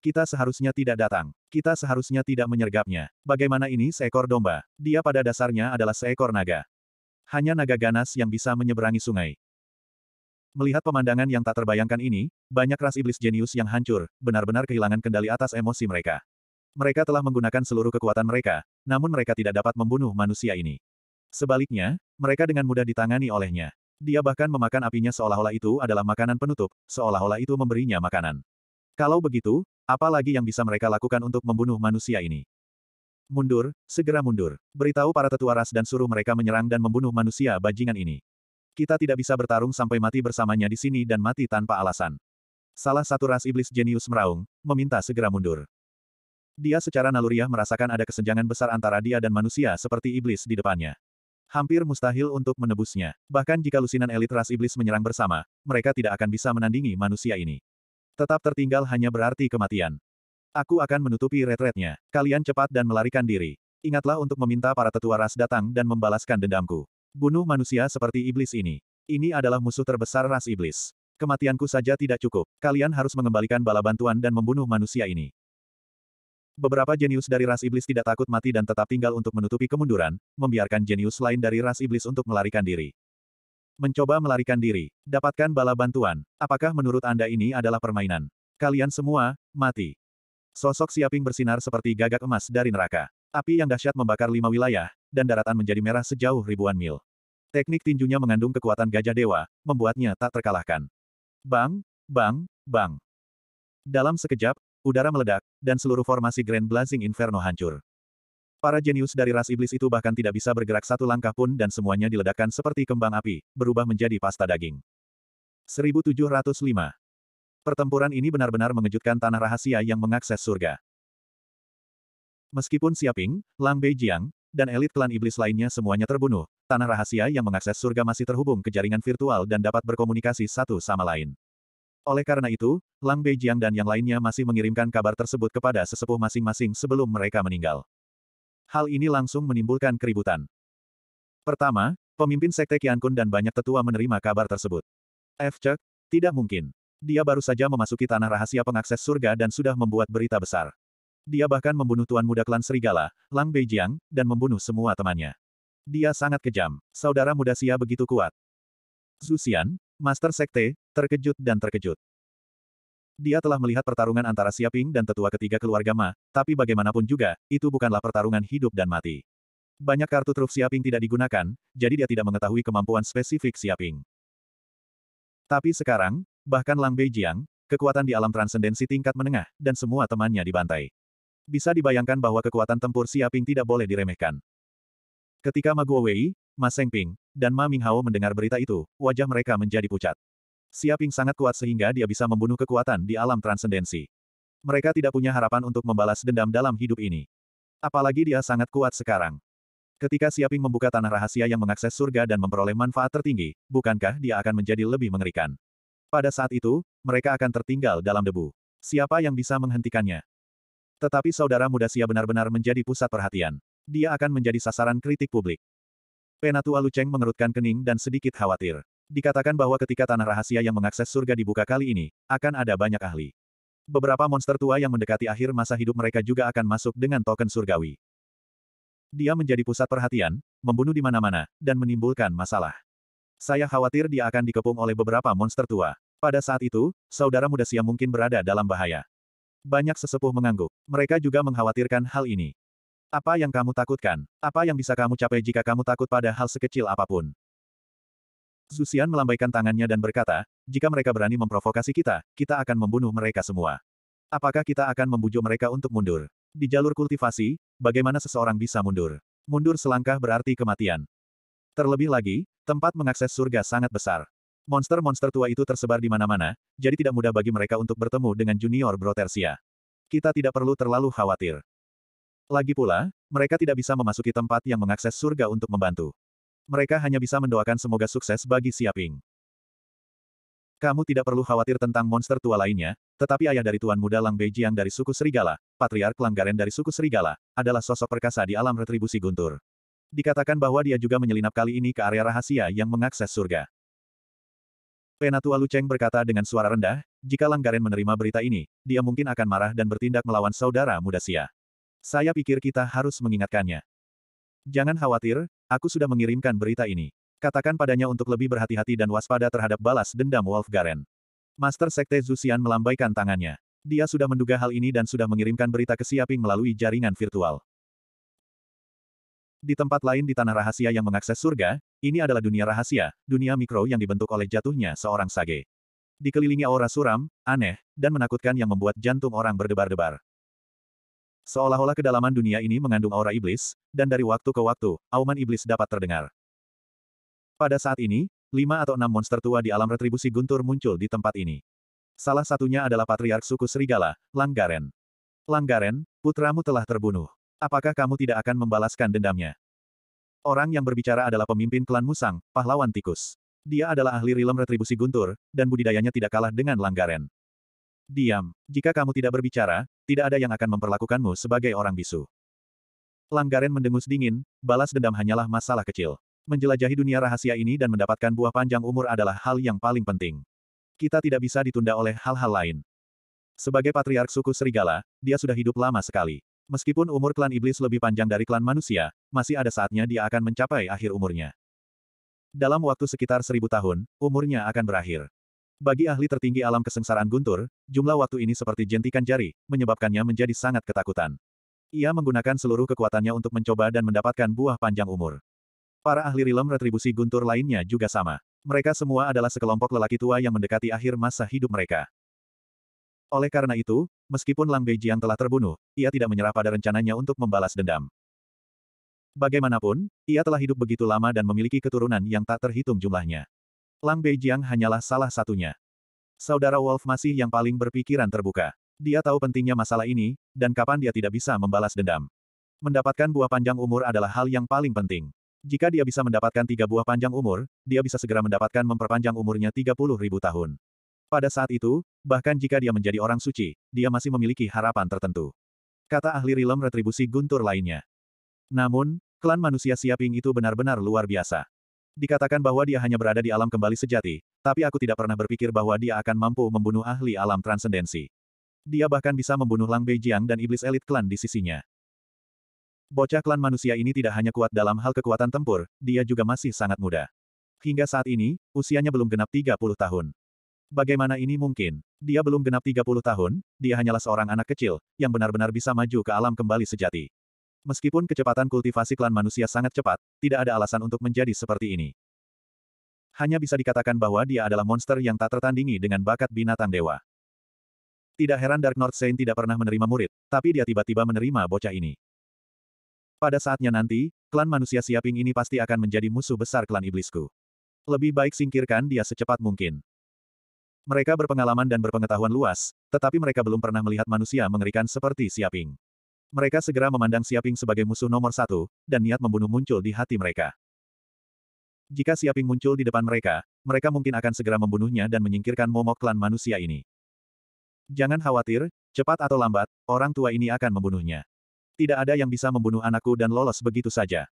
Kita seharusnya tidak datang. Kita seharusnya tidak menyergapnya. Bagaimana ini seekor domba? Dia pada dasarnya adalah seekor naga. Hanya naga ganas yang bisa menyeberangi sungai. Melihat pemandangan yang tak terbayangkan ini, banyak ras iblis jenius yang hancur, benar-benar kehilangan kendali atas emosi mereka. Mereka telah menggunakan seluruh kekuatan mereka, namun mereka tidak dapat membunuh manusia ini. Sebaliknya, mereka dengan mudah ditangani olehnya. Dia bahkan memakan apinya seolah-olah itu adalah makanan penutup, seolah-olah itu memberinya makanan. Kalau begitu, apa lagi yang bisa mereka lakukan untuk membunuh manusia ini? Mundur, segera mundur. Beritahu para tetua ras dan suruh mereka menyerang dan membunuh manusia bajingan ini. Kita tidak bisa bertarung sampai mati bersamanya di sini dan mati tanpa alasan. Salah satu ras iblis jenius meraung, meminta segera mundur. Dia secara naluriah merasakan ada kesenjangan besar antara dia dan manusia seperti iblis di depannya. Hampir mustahil untuk menebusnya. Bahkan jika lusinan elit ras iblis menyerang bersama, mereka tidak akan bisa menandingi manusia ini. Tetap tertinggal hanya berarti kematian. Aku akan menutupi retretnya. Kalian cepat dan melarikan diri. Ingatlah untuk meminta para tetua ras datang dan membalaskan dendamku. Bunuh manusia seperti iblis ini. Ini adalah musuh terbesar ras iblis. Kematianku saja tidak cukup. Kalian harus mengembalikan bala bantuan dan membunuh manusia ini. Beberapa jenius dari ras iblis tidak takut mati dan tetap tinggal untuk menutupi kemunduran, membiarkan jenius lain dari ras iblis untuk melarikan diri. Mencoba melarikan diri. Dapatkan bala bantuan. Apakah menurut Anda ini adalah permainan? Kalian semua, mati. Sosok Siaping bersinar seperti gagak emas dari neraka. Api yang dahsyat membakar lima wilayah, dan daratan menjadi merah sejauh ribuan mil. Teknik tinjunya mengandung kekuatan gajah dewa, membuatnya tak terkalahkan. Bang, bang, bang. Dalam sekejap, udara meledak, dan seluruh formasi Grand Blazing Inferno hancur. Para jenius dari ras iblis itu bahkan tidak bisa bergerak satu langkah pun dan semuanya diledakkan seperti kembang api, berubah menjadi pasta daging. 1705. Pertempuran ini benar-benar mengejutkan tanah rahasia yang mengakses surga. Meskipun Siaping, Lang Beijiang, dan elit klan iblis lainnya semuanya terbunuh, tanah rahasia yang mengakses surga masih terhubung ke jaringan virtual dan dapat berkomunikasi satu sama lain. Oleh karena itu, Lang Beijiang dan yang lainnya masih mengirimkan kabar tersebut kepada sesepuh masing-masing sebelum mereka meninggal. Hal ini langsung menimbulkan keributan. Pertama, pemimpin Sekte Kun dan banyak tetua menerima kabar tersebut. F. Chuk, tidak mungkin. Dia baru saja memasuki tanah rahasia pengakses surga dan sudah membuat berita besar. Dia bahkan membunuh Tuan Muda Klan Serigala, Lang Beijiang, dan membunuh semua temannya. Dia sangat kejam. Saudara muda Xia begitu kuat. Zusian, Master Sekte, terkejut dan terkejut. Dia telah melihat pertarungan antara Siaping dan tetua ketiga keluarga Ma, tapi bagaimanapun juga, itu bukanlah pertarungan hidup dan mati. Banyak kartu truf Siaping tidak digunakan, jadi dia tidak mengetahui kemampuan spesifik Siaping. Tapi sekarang, bahkan Lang Beijiang, kekuatan di alam transendensi tingkat menengah, dan semua temannya dibantai. Bisa dibayangkan bahwa kekuatan tempur Siaping tidak boleh diremehkan. Ketika Ma Guowei, Ma Sengping, dan Ma Minghao mendengar berita itu, wajah mereka menjadi pucat. Siaping sangat kuat sehingga dia bisa membunuh kekuatan di alam transendensi. Mereka tidak punya harapan untuk membalas dendam dalam hidup ini. Apalagi dia sangat kuat sekarang. Ketika Siaping membuka tanah rahasia yang mengakses surga dan memperoleh manfaat tertinggi, bukankah dia akan menjadi lebih mengerikan? Pada saat itu, mereka akan tertinggal dalam debu. Siapa yang bisa menghentikannya? Tetapi saudara muda Sia benar-benar menjadi pusat perhatian dia akan menjadi sasaran kritik publik. Penatua Lucheng mengerutkan kening dan sedikit khawatir. Dikatakan bahwa ketika tanah rahasia yang mengakses surga dibuka kali ini, akan ada banyak ahli. Beberapa monster tua yang mendekati akhir masa hidup mereka juga akan masuk dengan token surgawi. Dia menjadi pusat perhatian, membunuh di mana-mana, dan menimbulkan masalah. Saya khawatir dia akan dikepung oleh beberapa monster tua. Pada saat itu, saudara muda Siam mungkin berada dalam bahaya. Banyak sesepuh mengangguk. Mereka juga mengkhawatirkan hal ini. Apa yang kamu takutkan? Apa yang bisa kamu capai jika kamu takut pada hal sekecil apapun? Zusian melambaikan tangannya dan berkata, jika mereka berani memprovokasi kita, kita akan membunuh mereka semua. Apakah kita akan membujuk mereka untuk mundur? Di jalur kultivasi, bagaimana seseorang bisa mundur? Mundur selangkah berarti kematian. Terlebih lagi, tempat mengakses surga sangat besar. Monster-monster tua itu tersebar di mana-mana, jadi tidak mudah bagi mereka untuk bertemu dengan junior Brotersia. Kita tidak perlu terlalu khawatir. Lagi pula, mereka tidak bisa memasuki tempat yang mengakses surga untuk membantu. Mereka hanya bisa mendoakan semoga sukses bagi Siaping. Kamu tidak perlu khawatir tentang monster tua lainnya, tetapi ayah dari Tuan Muda Lang Beijiang dari suku Serigala, Patriark Langgaren dari suku Serigala, adalah sosok perkasa di alam retribusi Guntur. Dikatakan bahwa dia juga menyelinap kali ini ke area rahasia yang mengakses surga. Penatua Lu Cheng berkata dengan suara rendah, jika Langgaren menerima berita ini, dia mungkin akan marah dan bertindak melawan saudara muda Sia. Saya pikir kita harus mengingatkannya. Jangan khawatir, aku sudah mengirimkan berita ini. Katakan padanya untuk lebih berhati-hati dan waspada terhadap balas dendam Wolfgaren. Master Sekte Zusian melambaikan tangannya. Dia sudah menduga hal ini dan sudah mengirimkan berita ke Siaping melalui jaringan virtual. Di tempat lain di tanah rahasia yang mengakses surga, ini adalah dunia rahasia, dunia mikro yang dibentuk oleh jatuhnya seorang sage. Dikelilingi aura suram, aneh, dan menakutkan yang membuat jantung orang berdebar-debar. Seolah-olah kedalaman dunia ini mengandung aura iblis, dan dari waktu ke waktu, auman iblis dapat terdengar. Pada saat ini, lima atau enam monster tua di alam retribusi guntur muncul di tempat ini. Salah satunya adalah patriark suku Serigala, Langgaren. Langgaren, putramu telah terbunuh. Apakah kamu tidak akan membalaskan dendamnya? Orang yang berbicara adalah pemimpin klan Musang, pahlawan tikus. Dia adalah ahli rilem retribusi guntur, dan budidayanya tidak kalah dengan Langgaren. Diam. Jika kamu tidak berbicara, tidak ada yang akan memperlakukanmu sebagai orang bisu. Langgaren mendengus dingin, balas dendam hanyalah masalah kecil. Menjelajahi dunia rahasia ini dan mendapatkan buah panjang umur adalah hal yang paling penting. Kita tidak bisa ditunda oleh hal-hal lain. Sebagai patriark suku Serigala, dia sudah hidup lama sekali. Meskipun umur klan iblis lebih panjang dari klan manusia, masih ada saatnya dia akan mencapai akhir umurnya. Dalam waktu sekitar seribu tahun, umurnya akan berakhir. Bagi ahli tertinggi alam kesengsaraan guntur, jumlah waktu ini seperti jentikan jari, menyebabkannya menjadi sangat ketakutan. Ia menggunakan seluruh kekuatannya untuk mencoba dan mendapatkan buah panjang umur. Para ahli rilem retribusi guntur lainnya juga sama. Mereka semua adalah sekelompok lelaki tua yang mendekati akhir masa hidup mereka. Oleh karena itu, meskipun Lang Beijiang telah terbunuh, ia tidak menyerah pada rencananya untuk membalas dendam. Bagaimanapun, ia telah hidup begitu lama dan memiliki keturunan yang tak terhitung jumlahnya. Lang Beijiang hanyalah salah satunya. Saudara Wolf masih yang paling berpikiran terbuka. Dia tahu pentingnya masalah ini, dan kapan dia tidak bisa membalas dendam. Mendapatkan buah panjang umur adalah hal yang paling penting. Jika dia bisa mendapatkan tiga buah panjang umur, dia bisa segera mendapatkan memperpanjang umurnya 30 ribu tahun. Pada saat itu, bahkan jika dia menjadi orang suci, dia masih memiliki harapan tertentu. Kata ahli rilem retribusi guntur lainnya. Namun, klan manusia siaping itu benar-benar luar biasa. Dikatakan bahwa dia hanya berada di alam kembali sejati, tapi aku tidak pernah berpikir bahwa dia akan mampu membunuh ahli alam transendensi. Dia bahkan bisa membunuh Lang Beijiang dan iblis elit klan di sisinya. Bocah klan manusia ini tidak hanya kuat dalam hal kekuatan tempur, dia juga masih sangat muda. Hingga saat ini, usianya belum genap 30 tahun. Bagaimana ini mungkin? Dia belum genap 30 tahun, dia hanyalah seorang anak kecil, yang benar-benar bisa maju ke alam kembali sejati. Meskipun kecepatan kultivasi klan manusia sangat cepat, tidak ada alasan untuk menjadi seperti ini. Hanya bisa dikatakan bahwa dia adalah monster yang tak tertandingi dengan bakat binatang dewa. Tidak heran Dark North Saint tidak pernah menerima murid, tapi dia tiba-tiba menerima bocah ini. Pada saatnya nanti, klan manusia siaping ini pasti akan menjadi musuh besar klan iblisku. Lebih baik singkirkan dia secepat mungkin. Mereka berpengalaman dan berpengetahuan luas, tetapi mereka belum pernah melihat manusia mengerikan seperti Siaping. Mereka segera memandang Siaping sebagai musuh nomor satu, dan niat membunuh muncul di hati mereka. Jika Siaping muncul di depan mereka, mereka mungkin akan segera membunuhnya dan menyingkirkan momok klan manusia ini. Jangan khawatir, cepat atau lambat, orang tua ini akan membunuhnya. Tidak ada yang bisa membunuh anakku dan lolos begitu saja.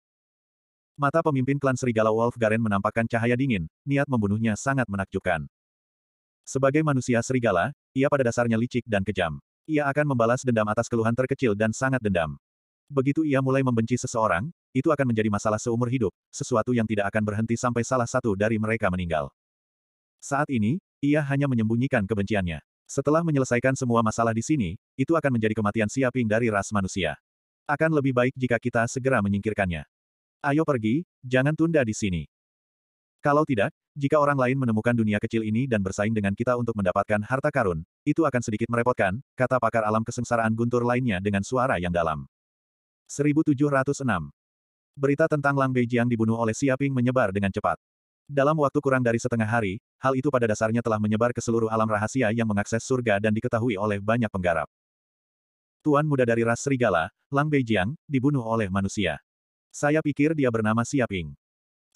Mata pemimpin klan Serigala Wolf Garen menampakkan cahaya dingin, niat membunuhnya sangat menakjubkan. Sebagai manusia serigala, ia pada dasarnya licik dan kejam. Ia akan membalas dendam atas keluhan terkecil dan sangat dendam. Begitu ia mulai membenci seseorang, itu akan menjadi masalah seumur hidup, sesuatu yang tidak akan berhenti sampai salah satu dari mereka meninggal. Saat ini, ia hanya menyembunyikan kebenciannya. Setelah menyelesaikan semua masalah di sini, itu akan menjadi kematian siaping dari ras manusia. Akan lebih baik jika kita segera menyingkirkannya. Ayo pergi, jangan tunda di sini. Kalau tidak, jika orang lain menemukan dunia kecil ini dan bersaing dengan kita untuk mendapatkan harta karun, itu akan sedikit merepotkan, kata pakar alam kesengsaraan guntur lainnya dengan suara yang dalam. 1706. Berita tentang Lang Beijiang dibunuh oleh Siaping menyebar dengan cepat. Dalam waktu kurang dari setengah hari, hal itu pada dasarnya telah menyebar ke seluruh alam rahasia yang mengakses surga dan diketahui oleh banyak penggarap. Tuan muda dari ras serigala, Lang Beijiang, dibunuh oleh manusia. Saya pikir dia bernama Siaping.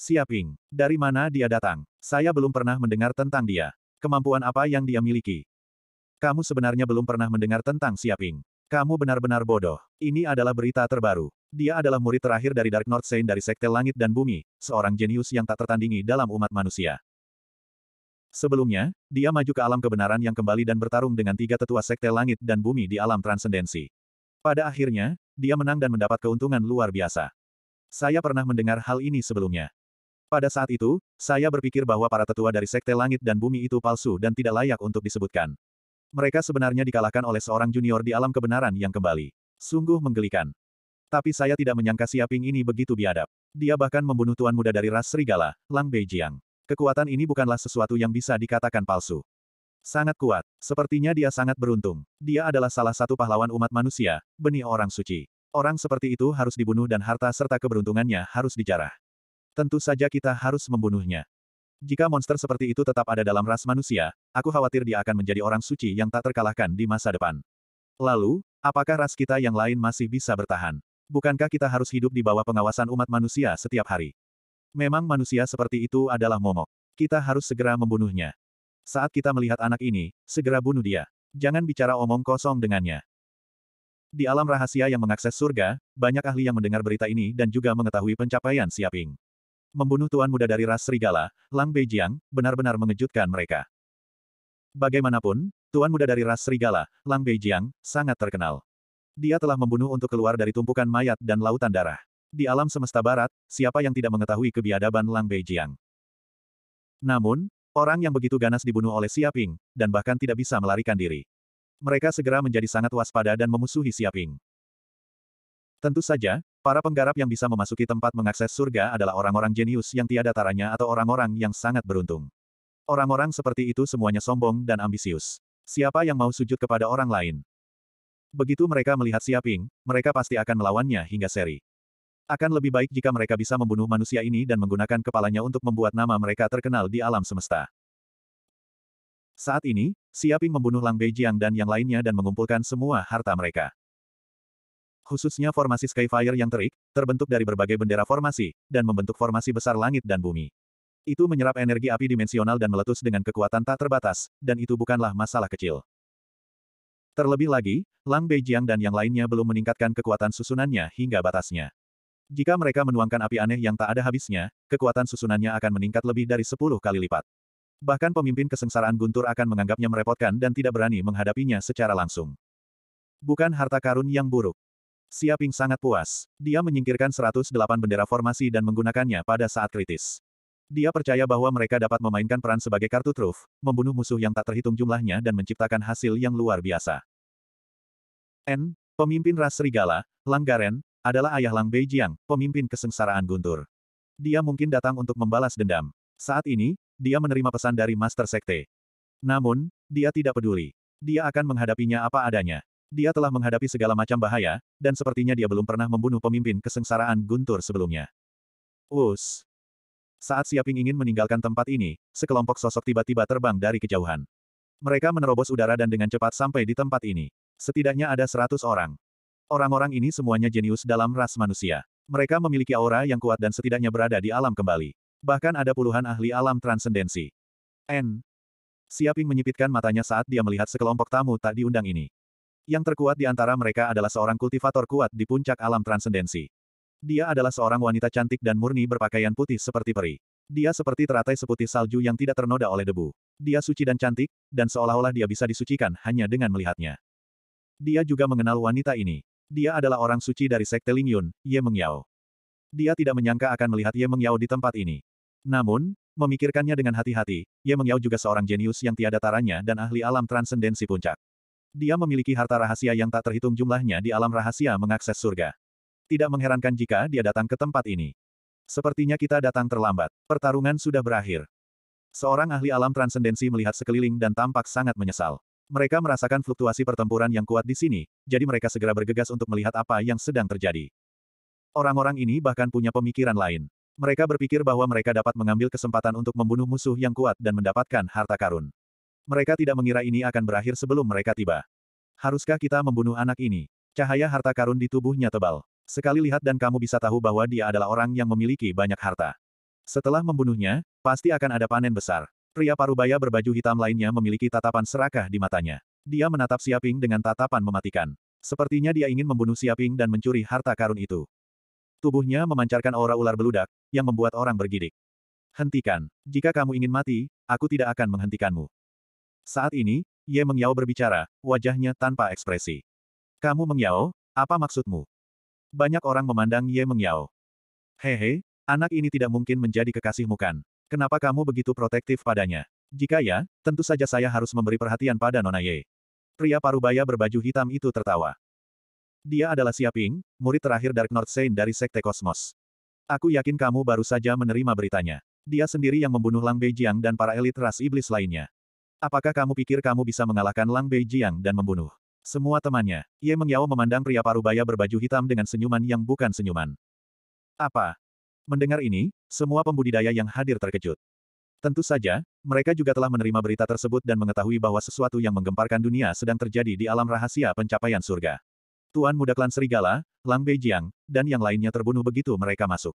Siaping. Dari mana dia datang? Saya belum pernah mendengar tentang dia. Kemampuan apa yang dia miliki? Kamu sebenarnya belum pernah mendengar tentang Siaping. Kamu benar-benar bodoh. Ini adalah berita terbaru. Dia adalah murid terakhir dari Dark North Saint dari Sekte Langit dan Bumi, seorang jenius yang tak tertandingi dalam umat manusia. Sebelumnya, dia maju ke alam kebenaran yang kembali dan bertarung dengan tiga tetua Sekte Langit dan Bumi di alam transendensi. Pada akhirnya, dia menang dan mendapat keuntungan luar biasa. Saya pernah mendengar hal ini sebelumnya. Pada saat itu, saya berpikir bahwa para tetua dari Sekte Langit dan Bumi itu palsu dan tidak layak untuk disebutkan. Mereka sebenarnya dikalahkan oleh seorang junior di alam kebenaran yang kembali. Sungguh menggelikan. Tapi saya tidak menyangka Siaping ini begitu biadab. Dia bahkan membunuh tuan muda dari ras serigala, Lang Beijiang. Kekuatan ini bukanlah sesuatu yang bisa dikatakan palsu. Sangat kuat. Sepertinya dia sangat beruntung. Dia adalah salah satu pahlawan umat manusia, benih orang suci. Orang seperti itu harus dibunuh dan harta serta keberuntungannya harus dijarah. Tentu saja kita harus membunuhnya. Jika monster seperti itu tetap ada dalam ras manusia, aku khawatir dia akan menjadi orang suci yang tak terkalahkan di masa depan. Lalu, apakah ras kita yang lain masih bisa bertahan? Bukankah kita harus hidup di bawah pengawasan umat manusia setiap hari? Memang manusia seperti itu adalah momok. Kita harus segera membunuhnya. Saat kita melihat anak ini, segera bunuh dia. Jangan bicara omong kosong dengannya. Di alam rahasia yang mengakses surga, banyak ahli yang mendengar berita ini dan juga mengetahui pencapaian Siaping membunuh tuan muda dari ras serigala, Lang Beijiang, benar-benar mengejutkan mereka. Bagaimanapun, tuan muda dari ras serigala, Lang Beijiang, sangat terkenal. Dia telah membunuh untuk keluar dari tumpukan mayat dan lautan darah. Di alam semesta barat, siapa yang tidak mengetahui kebiadaban Lang Beijiang? Namun, orang yang begitu ganas dibunuh oleh Siaping, dan bahkan tidak bisa melarikan diri. Mereka segera menjadi sangat waspada dan memusuhi Siaping. Tentu saja, Para penggarap yang bisa memasuki tempat mengakses surga adalah orang-orang jenius yang tiada taranya atau orang-orang yang sangat beruntung. Orang-orang seperti itu semuanya sombong dan ambisius. Siapa yang mau sujud kepada orang lain? Begitu mereka melihat Siaping, mereka pasti akan melawannya hingga seri. Akan lebih baik jika mereka bisa membunuh manusia ini dan menggunakan kepalanya untuk membuat nama mereka terkenal di alam semesta. Saat ini, Siaping membunuh Lang Beijiang dan yang lainnya dan mengumpulkan semua harta mereka khususnya formasi Skyfire yang terik, terbentuk dari berbagai bendera formasi, dan membentuk formasi besar langit dan bumi. Itu menyerap energi api dimensional dan meletus dengan kekuatan tak terbatas, dan itu bukanlah masalah kecil. Terlebih lagi, Lang Beijiang dan yang lainnya belum meningkatkan kekuatan susunannya hingga batasnya. Jika mereka menuangkan api aneh yang tak ada habisnya, kekuatan susunannya akan meningkat lebih dari 10 kali lipat. Bahkan pemimpin kesengsaraan Guntur akan menganggapnya merepotkan dan tidak berani menghadapinya secara langsung. Bukan harta karun yang buruk. Siaping sangat puas. Dia menyingkirkan 108 bendera formasi dan menggunakannya pada saat kritis. Dia percaya bahwa mereka dapat memainkan peran sebagai kartu truf, membunuh musuh yang tak terhitung jumlahnya dan menciptakan hasil yang luar biasa. N, pemimpin ras serigala, Langgaren, adalah ayah Lang Beijiang, pemimpin kesengsaraan Guntur. Dia mungkin datang untuk membalas dendam. Saat ini, dia menerima pesan dari Master Sekte. Namun, dia tidak peduli. Dia akan menghadapinya apa adanya. Dia telah menghadapi segala macam bahaya, dan sepertinya dia belum pernah membunuh pemimpin kesengsaraan Guntur sebelumnya. Us. Saat Siaping ingin meninggalkan tempat ini, sekelompok sosok tiba-tiba terbang dari kejauhan. Mereka menerobos udara dan dengan cepat sampai di tempat ini. Setidaknya ada seratus orang. Orang-orang ini semuanya jenius dalam ras manusia. Mereka memiliki aura yang kuat dan setidaknya berada di alam kembali. Bahkan ada puluhan ahli alam transendensi. N. Siaping menyipitkan matanya saat dia melihat sekelompok tamu tak diundang ini. Yang terkuat di antara mereka adalah seorang kultivator kuat di puncak alam transendensi. Dia adalah seorang wanita cantik dan murni berpakaian putih seperti peri. Dia seperti teratai seputih salju yang tidak ternoda oleh debu. Dia suci dan cantik, dan seolah-olah dia bisa disucikan hanya dengan melihatnya. Dia juga mengenal wanita ini. Dia adalah orang suci dari sekte Lingyun, Ye Mengyao. Dia tidak menyangka akan melihat Ye Mengyao di tempat ini. Namun, memikirkannya dengan hati-hati, Ye Mengyao juga seorang jenius yang tiada taranya dan ahli alam transendensi puncak. Dia memiliki harta rahasia yang tak terhitung jumlahnya di alam rahasia mengakses surga. Tidak mengherankan jika dia datang ke tempat ini. Sepertinya kita datang terlambat. Pertarungan sudah berakhir. Seorang ahli alam transendensi melihat sekeliling dan tampak sangat menyesal. Mereka merasakan fluktuasi pertempuran yang kuat di sini, jadi mereka segera bergegas untuk melihat apa yang sedang terjadi. Orang-orang ini bahkan punya pemikiran lain. Mereka berpikir bahwa mereka dapat mengambil kesempatan untuk membunuh musuh yang kuat dan mendapatkan harta karun. Mereka tidak mengira ini akan berakhir sebelum mereka tiba. Haruskah kita membunuh anak ini? Cahaya harta karun di tubuhnya tebal. Sekali lihat dan kamu bisa tahu bahwa dia adalah orang yang memiliki banyak harta. Setelah membunuhnya, pasti akan ada panen besar. Pria parubaya berbaju hitam lainnya memiliki tatapan serakah di matanya. Dia menatap Siaping dengan tatapan mematikan. Sepertinya dia ingin membunuh Siaping dan mencuri harta karun itu. Tubuhnya memancarkan aura ular beludak, yang membuat orang bergidik. Hentikan. Jika kamu ingin mati, aku tidak akan menghentikanmu. Saat ini, Ye Mengyao berbicara, wajahnya tanpa ekspresi. Kamu Mengyao, apa maksudmu? Banyak orang memandang Ye Mengyao. Hehe, anak ini tidak mungkin menjadi kekasihmu kan? Kenapa kamu begitu protektif padanya? Jika ya, tentu saja saya harus memberi perhatian pada Nona Ye. Pria parubaya berbaju hitam itu tertawa. Dia adalah Siaping, murid terakhir Dark North Saint dari Sekte Kosmos. Aku yakin kamu baru saja menerima beritanya. Dia sendiri yang membunuh Lang Beijiang dan para elit ras iblis lainnya. Apakah kamu pikir kamu bisa mengalahkan Lang Beijiang dan membunuh semua temannya? Ye Mengyao memandang pria parubaya berbaju hitam dengan senyuman yang bukan senyuman. Apa? Mendengar ini, semua pembudidaya yang hadir terkejut. Tentu saja, mereka juga telah menerima berita tersebut dan mengetahui bahwa sesuatu yang menggemparkan dunia sedang terjadi di alam rahasia pencapaian surga. Tuan muda klan Serigala, Lang Beijiang, dan yang lainnya terbunuh begitu mereka masuk.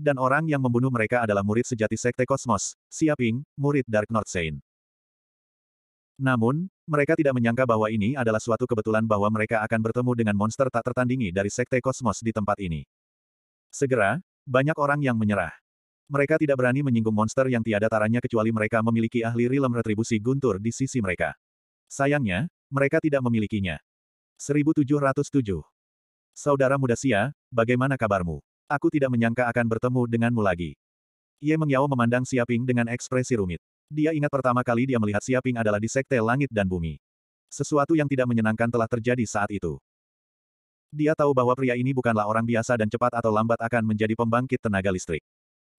Dan orang yang membunuh mereka adalah murid sejati Sekte Kosmos, Siaping, murid Dark North Saint. Namun, mereka tidak menyangka bahwa ini adalah suatu kebetulan bahwa mereka akan bertemu dengan monster tak tertandingi dari Sekte Kosmos di tempat ini. Segera, banyak orang yang menyerah. Mereka tidak berani menyinggung monster yang tiada taranya kecuali mereka memiliki ahli rilem retribusi guntur di sisi mereka. Sayangnya, mereka tidak memilikinya. 1707. Saudara muda Sia, bagaimana kabarmu? Aku tidak menyangka akan bertemu denganmu lagi. Ye Mengyao memandang siaping dengan ekspresi rumit. Dia ingat pertama kali dia melihat Siaping adalah di Sekte Langit dan Bumi. Sesuatu yang tidak menyenangkan telah terjadi saat itu. Dia tahu bahwa pria ini bukanlah orang biasa dan cepat atau lambat akan menjadi pembangkit tenaga listrik.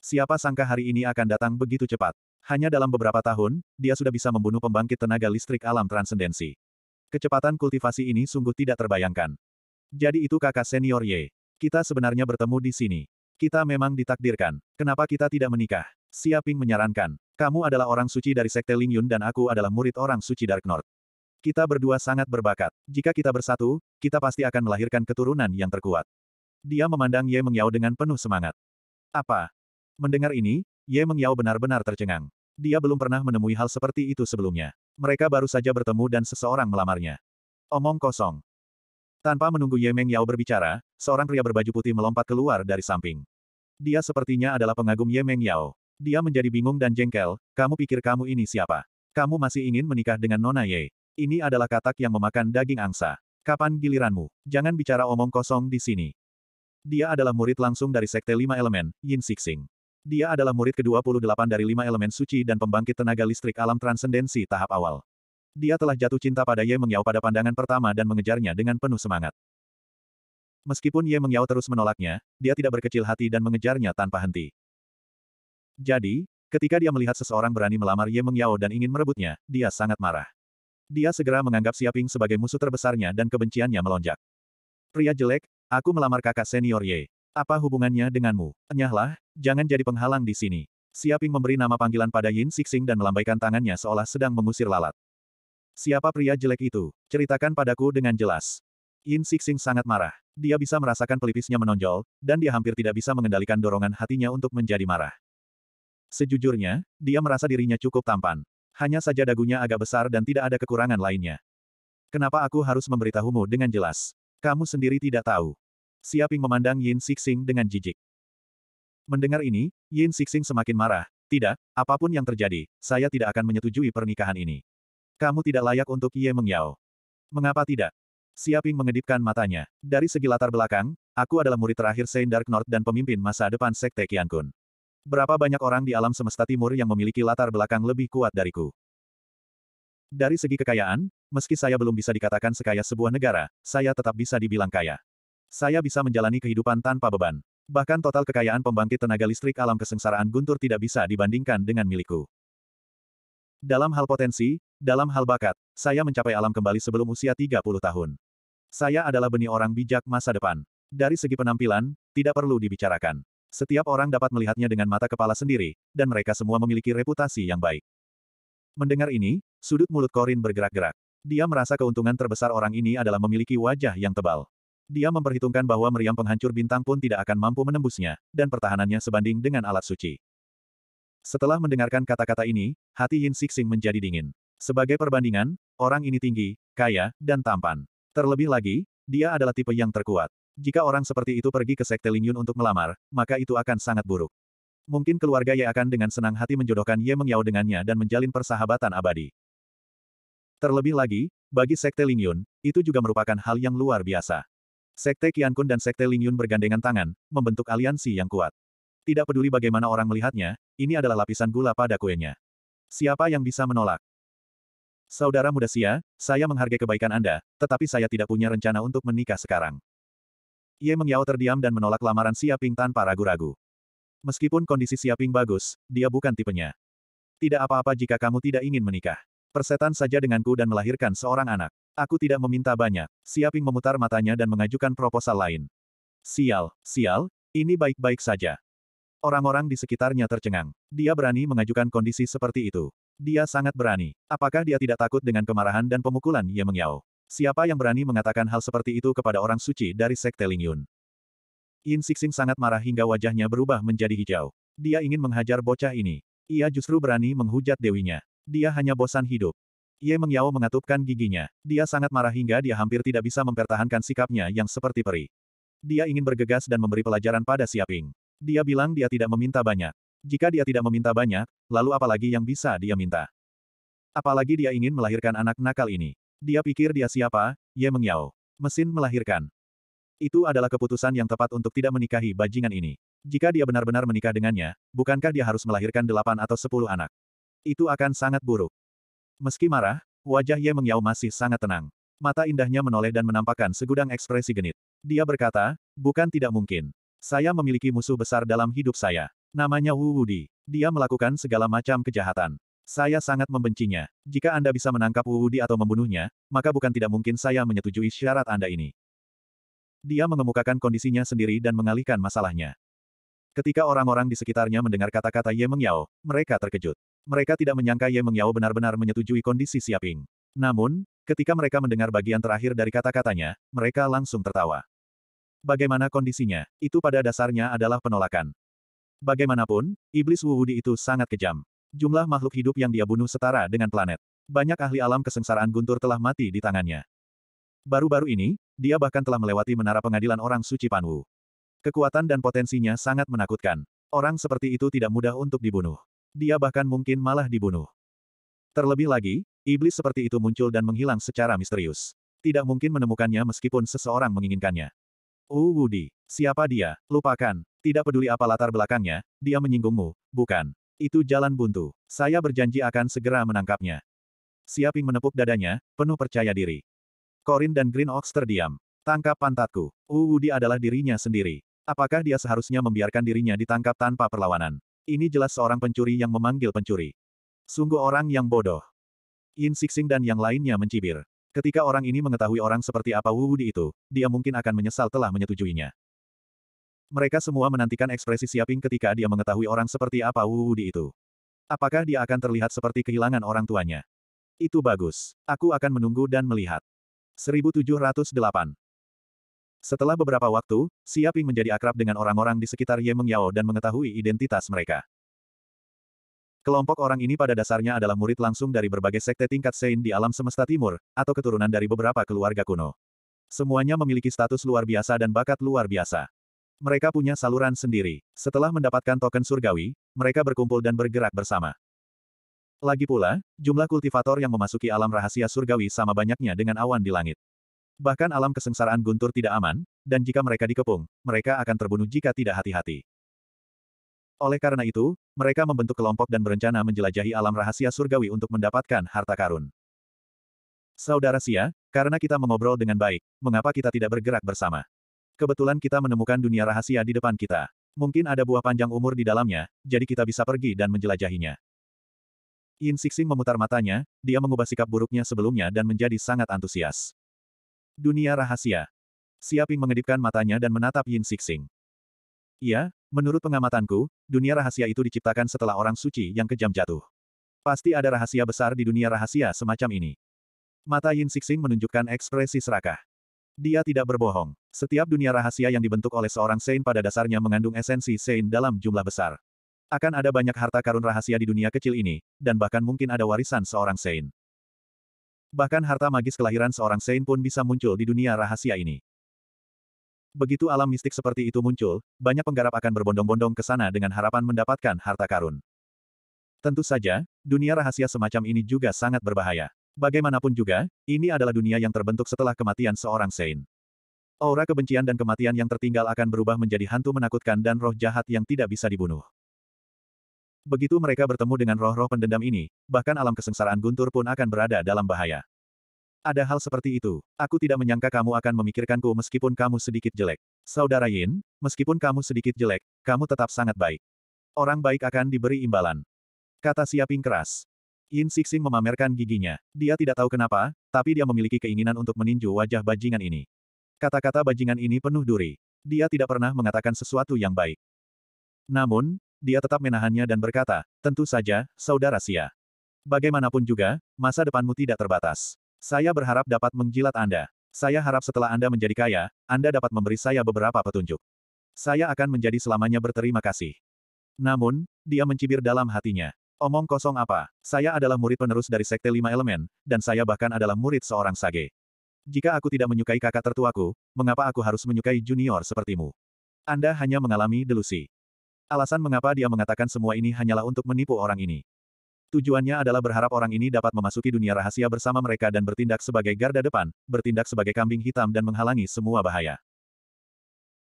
Siapa sangka hari ini akan datang begitu cepat. Hanya dalam beberapa tahun, dia sudah bisa membunuh pembangkit tenaga listrik alam transendensi. Kecepatan kultivasi ini sungguh tidak terbayangkan. Jadi itu kakak senior Ye. Kita sebenarnya bertemu di sini. Kita memang ditakdirkan. Kenapa kita tidak menikah? Siaping menyarankan, kamu adalah orang suci dari Sekte Ling Yun dan aku adalah murid orang suci Dark North. Kita berdua sangat berbakat. Jika kita bersatu, kita pasti akan melahirkan keturunan yang terkuat. Dia memandang Ye Mengyao dengan penuh semangat. Apa? Mendengar ini, Ye Mengyao benar-benar tercengang. Dia belum pernah menemui hal seperti itu sebelumnya. Mereka baru saja bertemu dan seseorang melamarnya. Omong kosong. Tanpa menunggu Ye Mengyao berbicara, seorang pria berbaju putih melompat keluar dari samping. Dia sepertinya adalah pengagum Ye Mengyao. Dia menjadi bingung dan jengkel, kamu pikir kamu ini siapa? Kamu masih ingin menikah dengan Nona Ye. Ini adalah katak yang memakan daging angsa. Kapan giliranmu? Jangan bicara omong kosong di sini. Dia adalah murid langsung dari Sekte Lima Elemen, Yin Sixing. Dia adalah murid ke-28 dari lima elemen suci dan pembangkit tenaga listrik alam transendensi tahap awal. Dia telah jatuh cinta pada Ye Mengyao pada pandangan pertama dan mengejarnya dengan penuh semangat. Meskipun Ye Mengyao terus menolaknya, dia tidak berkecil hati dan mengejarnya tanpa henti. Jadi, ketika dia melihat seseorang berani melamar Ye Meng dan ingin merebutnya, dia sangat marah. Dia segera menganggap Siaping sebagai musuh terbesarnya dan kebenciannya melonjak. Pria jelek, aku melamar kakak senior Ye. Apa hubungannya denganmu? Enyahlah, jangan jadi penghalang di sini. Siaping memberi nama panggilan pada Yin Sixing dan melambaikan tangannya seolah sedang mengusir lalat. Siapa pria jelek itu? Ceritakan padaku dengan jelas. Yin Sixing sangat marah. Dia bisa merasakan pelipisnya menonjol, dan dia hampir tidak bisa mengendalikan dorongan hatinya untuk menjadi marah. Sejujurnya, dia merasa dirinya cukup tampan. Hanya saja dagunya agak besar dan tidak ada kekurangan lainnya. Kenapa aku harus memberitahumu dengan jelas? Kamu sendiri tidak tahu. Siaping memandang Yin Sixing dengan jijik. Mendengar ini, Yin Sixing semakin marah. Tidak, apapun yang terjadi, saya tidak akan menyetujui pernikahan ini. Kamu tidak layak untuk Ye Mengyao. Mengapa tidak? Siaping mengedipkan matanya. Dari segi latar belakang, aku adalah murid terakhir Saint Dark North dan pemimpin masa depan Sekte Qiankun. Berapa banyak orang di alam semesta timur yang memiliki latar belakang lebih kuat dariku? Dari segi kekayaan, meski saya belum bisa dikatakan sekaya sebuah negara, saya tetap bisa dibilang kaya. Saya bisa menjalani kehidupan tanpa beban. Bahkan total kekayaan pembangkit tenaga listrik alam kesengsaraan Guntur tidak bisa dibandingkan dengan milikku. Dalam hal potensi, dalam hal bakat, saya mencapai alam kembali sebelum usia 30 tahun. Saya adalah benih orang bijak masa depan. Dari segi penampilan, tidak perlu dibicarakan. Setiap orang dapat melihatnya dengan mata kepala sendiri, dan mereka semua memiliki reputasi yang baik. Mendengar ini, sudut mulut Korin bergerak-gerak. Dia merasa keuntungan terbesar orang ini adalah memiliki wajah yang tebal. Dia memperhitungkan bahwa meriam penghancur bintang pun tidak akan mampu menembusnya, dan pertahanannya sebanding dengan alat suci. Setelah mendengarkan kata-kata ini, hati Yin Sixing menjadi dingin. Sebagai perbandingan, orang ini tinggi, kaya, dan tampan. Terlebih lagi, dia adalah tipe yang terkuat. Jika orang seperti itu pergi ke Sekte Lingyun untuk melamar, maka itu akan sangat buruk. Mungkin keluarga Ye akan dengan senang hati menjodohkan Ye Mengyao dengannya dan menjalin persahabatan abadi. Terlebih lagi, bagi Sekte Lingyun, itu juga merupakan hal yang luar biasa. Sekte Qiankun dan Sekte Lingyun bergandengan tangan, membentuk aliansi yang kuat. Tidak peduli bagaimana orang melihatnya, ini adalah lapisan gula pada kuenya. Siapa yang bisa menolak? Saudara muda Sia, saya menghargai kebaikan Anda, tetapi saya tidak punya rencana untuk menikah sekarang. Ye Mengyao terdiam dan menolak lamaran Siaping tanpa ragu-ragu. Meskipun kondisi Siaping bagus, dia bukan tipenya. Tidak apa-apa jika kamu tidak ingin menikah. Persetan saja denganku dan melahirkan seorang anak. Aku tidak meminta banyak. Siaping memutar matanya dan mengajukan proposal lain. Sial, sial, ini baik-baik saja. Orang-orang di sekitarnya tercengang. Dia berani mengajukan kondisi seperti itu. Dia sangat berani. Apakah dia tidak takut dengan kemarahan dan pemukulan Ye Mengyao? Siapa yang berani mengatakan hal seperti itu kepada orang suci dari Sekte Lingyun? Yin Sixing sangat marah hingga wajahnya berubah menjadi hijau. Dia ingin menghajar bocah ini. Ia justru berani menghujat dewinya. Dia hanya bosan hidup. Ye Mengyao mengatupkan giginya. Dia sangat marah hingga dia hampir tidak bisa mempertahankan sikapnya yang seperti peri. Dia ingin bergegas dan memberi pelajaran pada Siaping. Dia bilang dia tidak meminta banyak. Jika dia tidak meminta banyak, lalu apalagi yang bisa dia minta? Apalagi dia ingin melahirkan anak nakal ini. Dia pikir dia siapa, Ye Mengyao. Mesin melahirkan. Itu adalah keputusan yang tepat untuk tidak menikahi bajingan ini. Jika dia benar-benar menikah dengannya, bukankah dia harus melahirkan delapan atau sepuluh anak? Itu akan sangat buruk. Meski marah, wajah Ye Mengyao masih sangat tenang. Mata indahnya menoleh dan menampakkan segudang ekspresi genit. Dia berkata, bukan tidak mungkin. Saya memiliki musuh besar dalam hidup saya. Namanya Wu Wudi. Dia melakukan segala macam kejahatan. Saya sangat membencinya. Jika Anda bisa menangkap Wu Wudi atau membunuhnya, maka bukan tidak mungkin saya menyetujui syarat Anda ini. Dia mengemukakan kondisinya sendiri dan mengalihkan masalahnya. Ketika orang-orang di sekitarnya mendengar kata-kata Ye Meng mereka terkejut. Mereka tidak menyangka Ye Meng benar-benar menyetujui kondisi Siaping. Namun, ketika mereka mendengar bagian terakhir dari kata-katanya, mereka langsung tertawa. Bagaimana kondisinya? Itu pada dasarnya adalah penolakan. Bagaimanapun, iblis Wu Wudi itu sangat kejam. Jumlah makhluk hidup yang dia bunuh setara dengan planet. Banyak ahli alam kesengsaraan guntur telah mati di tangannya. Baru-baru ini, dia bahkan telah melewati menara pengadilan orang suci Panwu. Kekuatan dan potensinya sangat menakutkan. Orang seperti itu tidak mudah untuk dibunuh. Dia bahkan mungkin malah dibunuh. Terlebih lagi, iblis seperti itu muncul dan menghilang secara misterius. Tidak mungkin menemukannya meskipun seseorang menginginkannya. Uh Woody, siapa dia? Lupakan. Tidak peduli apa latar belakangnya, dia menyinggungmu, bukan? Itu jalan buntu. Saya berjanji akan segera menangkapnya. Siaping menepuk dadanya, penuh percaya diri. Corin dan Green Ox terdiam. Tangkap pantatku. Uwudi adalah dirinya sendiri. Apakah dia seharusnya membiarkan dirinya ditangkap tanpa perlawanan? Ini jelas seorang pencuri yang memanggil pencuri. Sungguh orang yang bodoh. Yin Sixing dan yang lainnya mencibir. Ketika orang ini mengetahui orang seperti apa Wu Wudi itu, dia mungkin akan menyesal telah menyetujuinya. Mereka semua menantikan ekspresi Siaping ketika dia mengetahui orang seperti apa Wu Di itu. Apakah dia akan terlihat seperti kehilangan orang tuanya? Itu bagus. Aku akan menunggu dan melihat. 1708 Setelah beberapa waktu, Siaping menjadi akrab dengan orang-orang di sekitar Ye Meng dan mengetahui identitas mereka. Kelompok orang ini pada dasarnya adalah murid langsung dari berbagai sekte tingkat Sein di alam semesta timur, atau keturunan dari beberapa keluarga kuno. Semuanya memiliki status luar biasa dan bakat luar biasa. Mereka punya saluran sendiri. Setelah mendapatkan token surgawi, mereka berkumpul dan bergerak bersama. Lagi pula, jumlah kultivator yang memasuki alam rahasia surgawi sama banyaknya dengan awan di langit. Bahkan alam kesengsaraan guntur tidak aman, dan jika mereka dikepung, mereka akan terbunuh jika tidak hati-hati. Oleh karena itu, mereka membentuk kelompok dan berencana menjelajahi alam rahasia surgawi untuk mendapatkan harta karun. Saudara Sia, karena kita mengobrol dengan baik, mengapa kita tidak bergerak bersama? Kebetulan kita menemukan dunia rahasia di depan kita. Mungkin ada buah panjang umur di dalamnya, jadi kita bisa pergi dan menjelajahinya. Yin Sixing memutar matanya, dia mengubah sikap buruknya sebelumnya dan menjadi sangat antusias. Dunia rahasia. Siaping mengedipkan matanya dan menatap Yin Sixing. Iya, menurut pengamatanku, dunia rahasia itu diciptakan setelah orang suci yang kejam jatuh. Pasti ada rahasia besar di dunia rahasia semacam ini. Mata Yin Sixing menunjukkan ekspresi serakah. Dia tidak berbohong. Setiap dunia rahasia yang dibentuk oleh seorang Sein pada dasarnya mengandung esensi Sein dalam jumlah besar. Akan ada banyak harta karun rahasia di dunia kecil ini, dan bahkan mungkin ada warisan seorang Sein. Bahkan harta magis kelahiran seorang Sein pun bisa muncul di dunia rahasia ini. Begitu alam mistik seperti itu muncul, banyak penggarap akan berbondong-bondong ke sana dengan harapan mendapatkan harta karun. Tentu saja, dunia rahasia semacam ini juga sangat berbahaya. Bagaimanapun juga, ini adalah dunia yang terbentuk setelah kematian seorang Sein. Aura kebencian dan kematian yang tertinggal akan berubah menjadi hantu menakutkan dan roh jahat yang tidak bisa dibunuh. Begitu mereka bertemu dengan roh-roh pendendam ini, bahkan alam kesengsaraan guntur pun akan berada dalam bahaya. Ada hal seperti itu. Aku tidak menyangka kamu akan memikirkanku meskipun kamu sedikit jelek. Saudara Yin, meskipun kamu sedikit jelek, kamu tetap sangat baik. Orang baik akan diberi imbalan. Kata Siaping keras. Yin Sixing memamerkan giginya. Dia tidak tahu kenapa, tapi dia memiliki keinginan untuk meninju wajah bajingan ini. Kata-kata bajingan ini penuh duri. Dia tidak pernah mengatakan sesuatu yang baik. Namun, dia tetap menahannya dan berkata, tentu saja, saudara Sia. Bagaimanapun juga, masa depanmu tidak terbatas. Saya berharap dapat menjilat Anda. Saya harap setelah Anda menjadi kaya, Anda dapat memberi saya beberapa petunjuk. Saya akan menjadi selamanya berterima kasih. Namun, dia mencibir dalam hatinya. Omong kosong apa, saya adalah murid penerus dari Sekte Lima Elemen, dan saya bahkan adalah murid seorang sage. Jika aku tidak menyukai kakak tertuaku, mengapa aku harus menyukai junior sepertimu? Anda hanya mengalami delusi. Alasan mengapa dia mengatakan semua ini hanyalah untuk menipu orang ini. Tujuannya adalah berharap orang ini dapat memasuki dunia rahasia bersama mereka dan bertindak sebagai garda depan, bertindak sebagai kambing hitam dan menghalangi semua bahaya.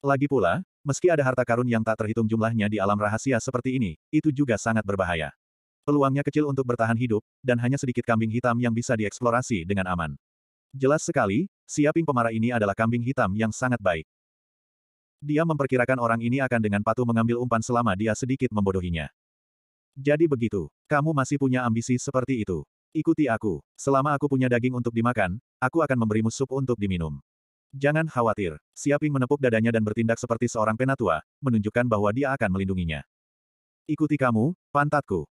Lagi pula, meski ada harta karun yang tak terhitung jumlahnya di alam rahasia seperti ini, itu juga sangat berbahaya. Peluangnya kecil untuk bertahan hidup, dan hanya sedikit kambing hitam yang bisa dieksplorasi dengan aman. Jelas sekali, Siaping pemarah ini adalah kambing hitam yang sangat baik. Dia memperkirakan orang ini akan dengan patuh mengambil umpan selama dia sedikit membodohinya. Jadi begitu, kamu masih punya ambisi seperti itu. Ikuti aku. Selama aku punya daging untuk dimakan, aku akan memberimu sup untuk diminum. Jangan khawatir. Siaping menepuk dadanya dan bertindak seperti seorang penatua, menunjukkan bahwa dia akan melindunginya. Ikuti kamu, pantatku.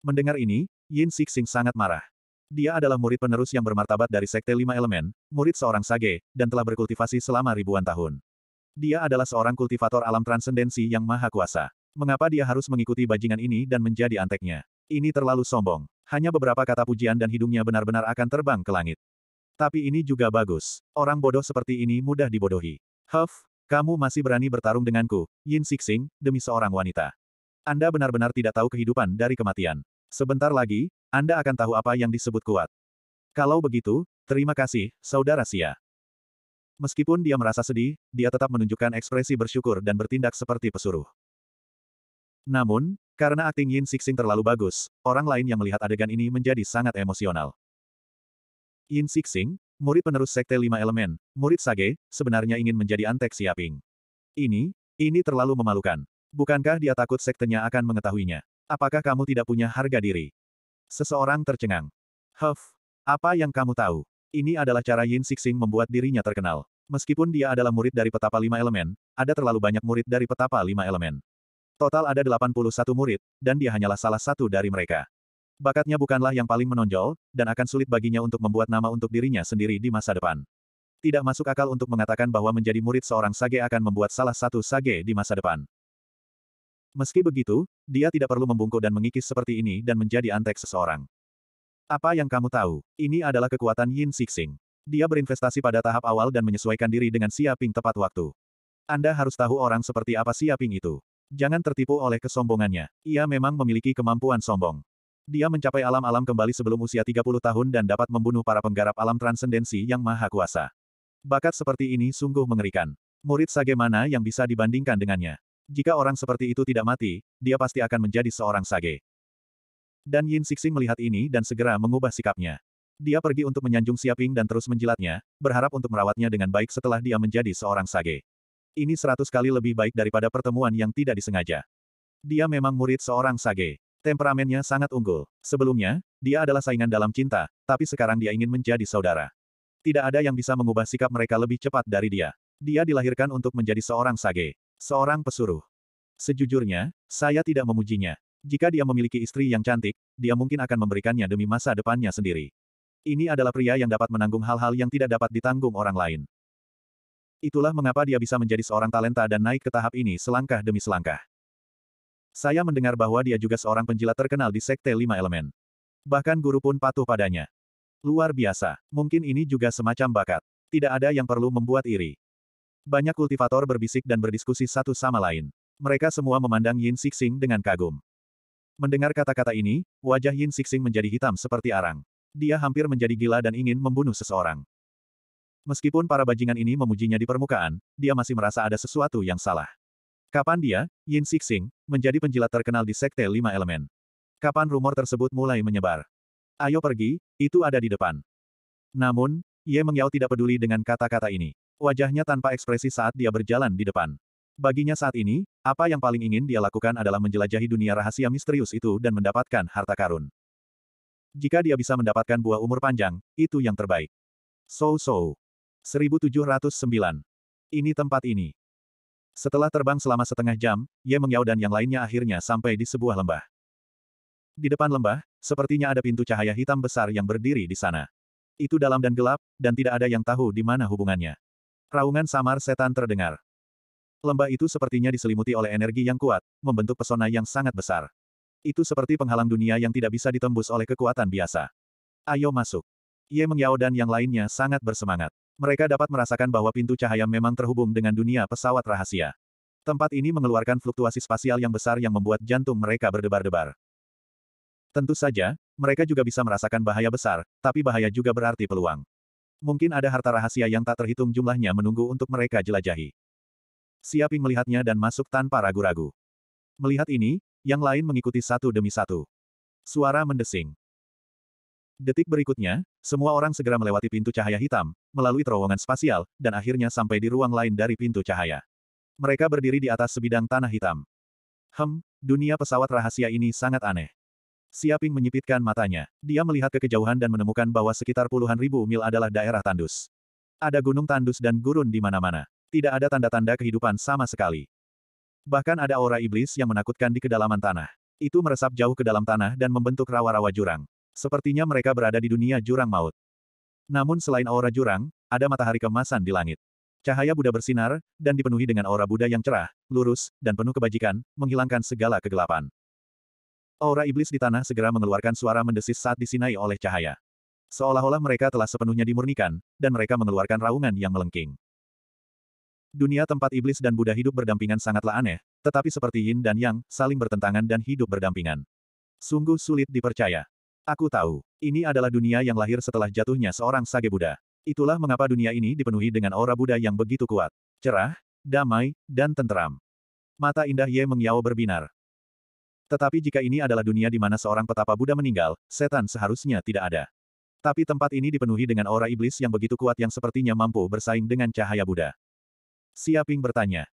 Mendengar ini, Yin Sixing sangat marah. Dia adalah murid penerus yang bermartabat dari Sekte Lima Elemen, murid seorang sage, dan telah berkultivasi selama ribuan tahun. Dia adalah seorang kultivator alam transendensi yang maha kuasa. Mengapa dia harus mengikuti bajingan ini dan menjadi anteknya? Ini terlalu sombong. Hanya beberapa kata pujian dan hidungnya benar-benar akan terbang ke langit. Tapi ini juga bagus. Orang bodoh seperti ini mudah dibodohi. Huff, kamu masih berani bertarung denganku, Yin Sixing, demi seorang wanita. Anda benar-benar tidak tahu kehidupan dari kematian. Sebentar lagi, Anda akan tahu apa yang disebut kuat. Kalau begitu, terima kasih, Saudara Sia. Meskipun dia merasa sedih, dia tetap menunjukkan ekspresi bersyukur dan bertindak seperti pesuruh. Namun, karena akting Yin Sixing terlalu bagus, orang lain yang melihat adegan ini menjadi sangat emosional. Yin Sixing, murid penerus Sekte Lima Elemen, murid Sage, sebenarnya ingin menjadi antek Siaping. Ini, ini terlalu memalukan. Bukankah dia takut sektenya akan mengetahuinya? Apakah kamu tidak punya harga diri? Seseorang tercengang. Huff, apa yang kamu tahu? Ini adalah cara Yin Sixing membuat dirinya terkenal. Meskipun dia adalah murid dari petapa lima elemen, ada terlalu banyak murid dari petapa lima elemen. Total ada 81 murid, dan dia hanyalah salah satu dari mereka. Bakatnya bukanlah yang paling menonjol, dan akan sulit baginya untuk membuat nama untuk dirinya sendiri di masa depan. Tidak masuk akal untuk mengatakan bahwa menjadi murid seorang sage akan membuat salah satu sage di masa depan. Meski begitu, dia tidak perlu membungkuk dan mengikis seperti ini dan menjadi antek seseorang. Apa yang kamu tahu? Ini adalah kekuatan Yin Sixing. Dia berinvestasi pada tahap awal dan menyesuaikan diri dengan Siaping tepat waktu. Anda harus tahu orang seperti apa Siaping itu. Jangan tertipu oleh kesombongannya. Ia memang memiliki kemampuan sombong. Dia mencapai alam-alam kembali sebelum usia 30 tahun dan dapat membunuh para penggarap alam transendensi yang maha kuasa. Bakat seperti ini sungguh mengerikan. Murid Sage mana yang bisa dibandingkan dengannya. Jika orang seperti itu tidak mati, dia pasti akan menjadi seorang sage. Dan Yin Sixing melihat ini dan segera mengubah sikapnya. Dia pergi untuk menyanjung Siaping dan terus menjilatnya, berharap untuk merawatnya dengan baik setelah dia menjadi seorang sage. Ini seratus kali lebih baik daripada pertemuan yang tidak disengaja. Dia memang murid seorang sage. Temperamennya sangat unggul. Sebelumnya, dia adalah saingan dalam cinta, tapi sekarang dia ingin menjadi saudara. Tidak ada yang bisa mengubah sikap mereka lebih cepat dari dia. Dia dilahirkan untuk menjadi seorang sage. Seorang pesuruh. Sejujurnya, saya tidak memujinya. Jika dia memiliki istri yang cantik, dia mungkin akan memberikannya demi masa depannya sendiri. Ini adalah pria yang dapat menanggung hal-hal yang tidak dapat ditanggung orang lain. Itulah mengapa dia bisa menjadi seorang talenta dan naik ke tahap ini selangkah demi selangkah. Saya mendengar bahwa dia juga seorang penjilat terkenal di Sekte Lima Elemen. Bahkan guru pun patuh padanya. Luar biasa. Mungkin ini juga semacam bakat. Tidak ada yang perlu membuat iri. Banyak kultivator berbisik dan berdiskusi satu sama lain. Mereka semua memandang Yin Sixing dengan kagum. Mendengar kata-kata ini, wajah Yin Sixing menjadi hitam seperti arang. Dia hampir menjadi gila dan ingin membunuh seseorang. Meskipun para bajingan ini memujinya di permukaan, dia masih merasa ada sesuatu yang salah. Kapan dia, Yin Sixing, menjadi penjilat terkenal di Sekte Lima Elemen? Kapan rumor tersebut mulai menyebar? Ayo pergi, itu ada di depan. Namun, Ye Mengyao tidak peduli dengan kata-kata ini. Wajahnya tanpa ekspresi saat dia berjalan di depan. Baginya saat ini, apa yang paling ingin dia lakukan adalah menjelajahi dunia rahasia misterius itu dan mendapatkan harta karun. Jika dia bisa mendapatkan buah umur panjang, itu yang terbaik. So-so. 1709. Ini tempat ini. Setelah terbang selama setengah jam, Ye Mengyao dan yang lainnya akhirnya sampai di sebuah lembah. Di depan lembah, sepertinya ada pintu cahaya hitam besar yang berdiri di sana. Itu dalam dan gelap, dan tidak ada yang tahu di mana hubungannya. Raungan samar setan terdengar. Lembah itu sepertinya diselimuti oleh energi yang kuat, membentuk pesona yang sangat besar. Itu seperti penghalang dunia yang tidak bisa ditembus oleh kekuatan biasa. Ayo masuk. Ye Mengyao dan yang lainnya sangat bersemangat. Mereka dapat merasakan bahwa pintu cahaya memang terhubung dengan dunia pesawat rahasia. Tempat ini mengeluarkan fluktuasi spasial yang besar yang membuat jantung mereka berdebar-debar. Tentu saja, mereka juga bisa merasakan bahaya besar, tapi bahaya juga berarti peluang. Mungkin ada harta rahasia yang tak terhitung jumlahnya menunggu untuk mereka jelajahi. Siaping melihatnya dan masuk tanpa ragu-ragu. Melihat ini, yang lain mengikuti satu demi satu. Suara mendesing. Detik berikutnya, semua orang segera melewati pintu cahaya hitam, melalui terowongan spasial, dan akhirnya sampai di ruang lain dari pintu cahaya. Mereka berdiri di atas sebidang tanah hitam. Hem, dunia pesawat rahasia ini sangat aneh. Siaping menyipitkan matanya. Dia melihat ke kejauhan dan menemukan bahwa sekitar puluhan ribu mil adalah daerah tandus. Ada gunung tandus dan gurun di mana-mana. Tidak ada tanda-tanda kehidupan sama sekali. Bahkan ada aura iblis yang menakutkan di kedalaman tanah. Itu meresap jauh ke dalam tanah dan membentuk rawa-rawa jurang. Sepertinya mereka berada di dunia jurang maut. Namun selain aura jurang, ada matahari kemasan di langit. Cahaya Buddha bersinar, dan dipenuhi dengan aura Buddha yang cerah, lurus, dan penuh kebajikan, menghilangkan segala kegelapan. Aura iblis di tanah segera mengeluarkan suara mendesis saat disinai oleh cahaya. Seolah-olah mereka telah sepenuhnya dimurnikan, dan mereka mengeluarkan raungan yang melengking. Dunia tempat iblis dan Buddha hidup berdampingan sangatlah aneh, tetapi seperti yin dan yang, saling bertentangan dan hidup berdampingan. Sungguh sulit dipercaya. Aku tahu, ini adalah dunia yang lahir setelah jatuhnya seorang sage Buddha. Itulah mengapa dunia ini dipenuhi dengan aura Buddha yang begitu kuat. Cerah, damai, dan tentram. Mata indah Ye Mengyao berbinar. Tetapi jika ini adalah dunia di mana seorang petapa Buddha meninggal, setan seharusnya tidak ada. Tapi tempat ini dipenuhi dengan aura iblis yang begitu kuat yang sepertinya mampu bersaing dengan cahaya Buddha. Siaping bertanya.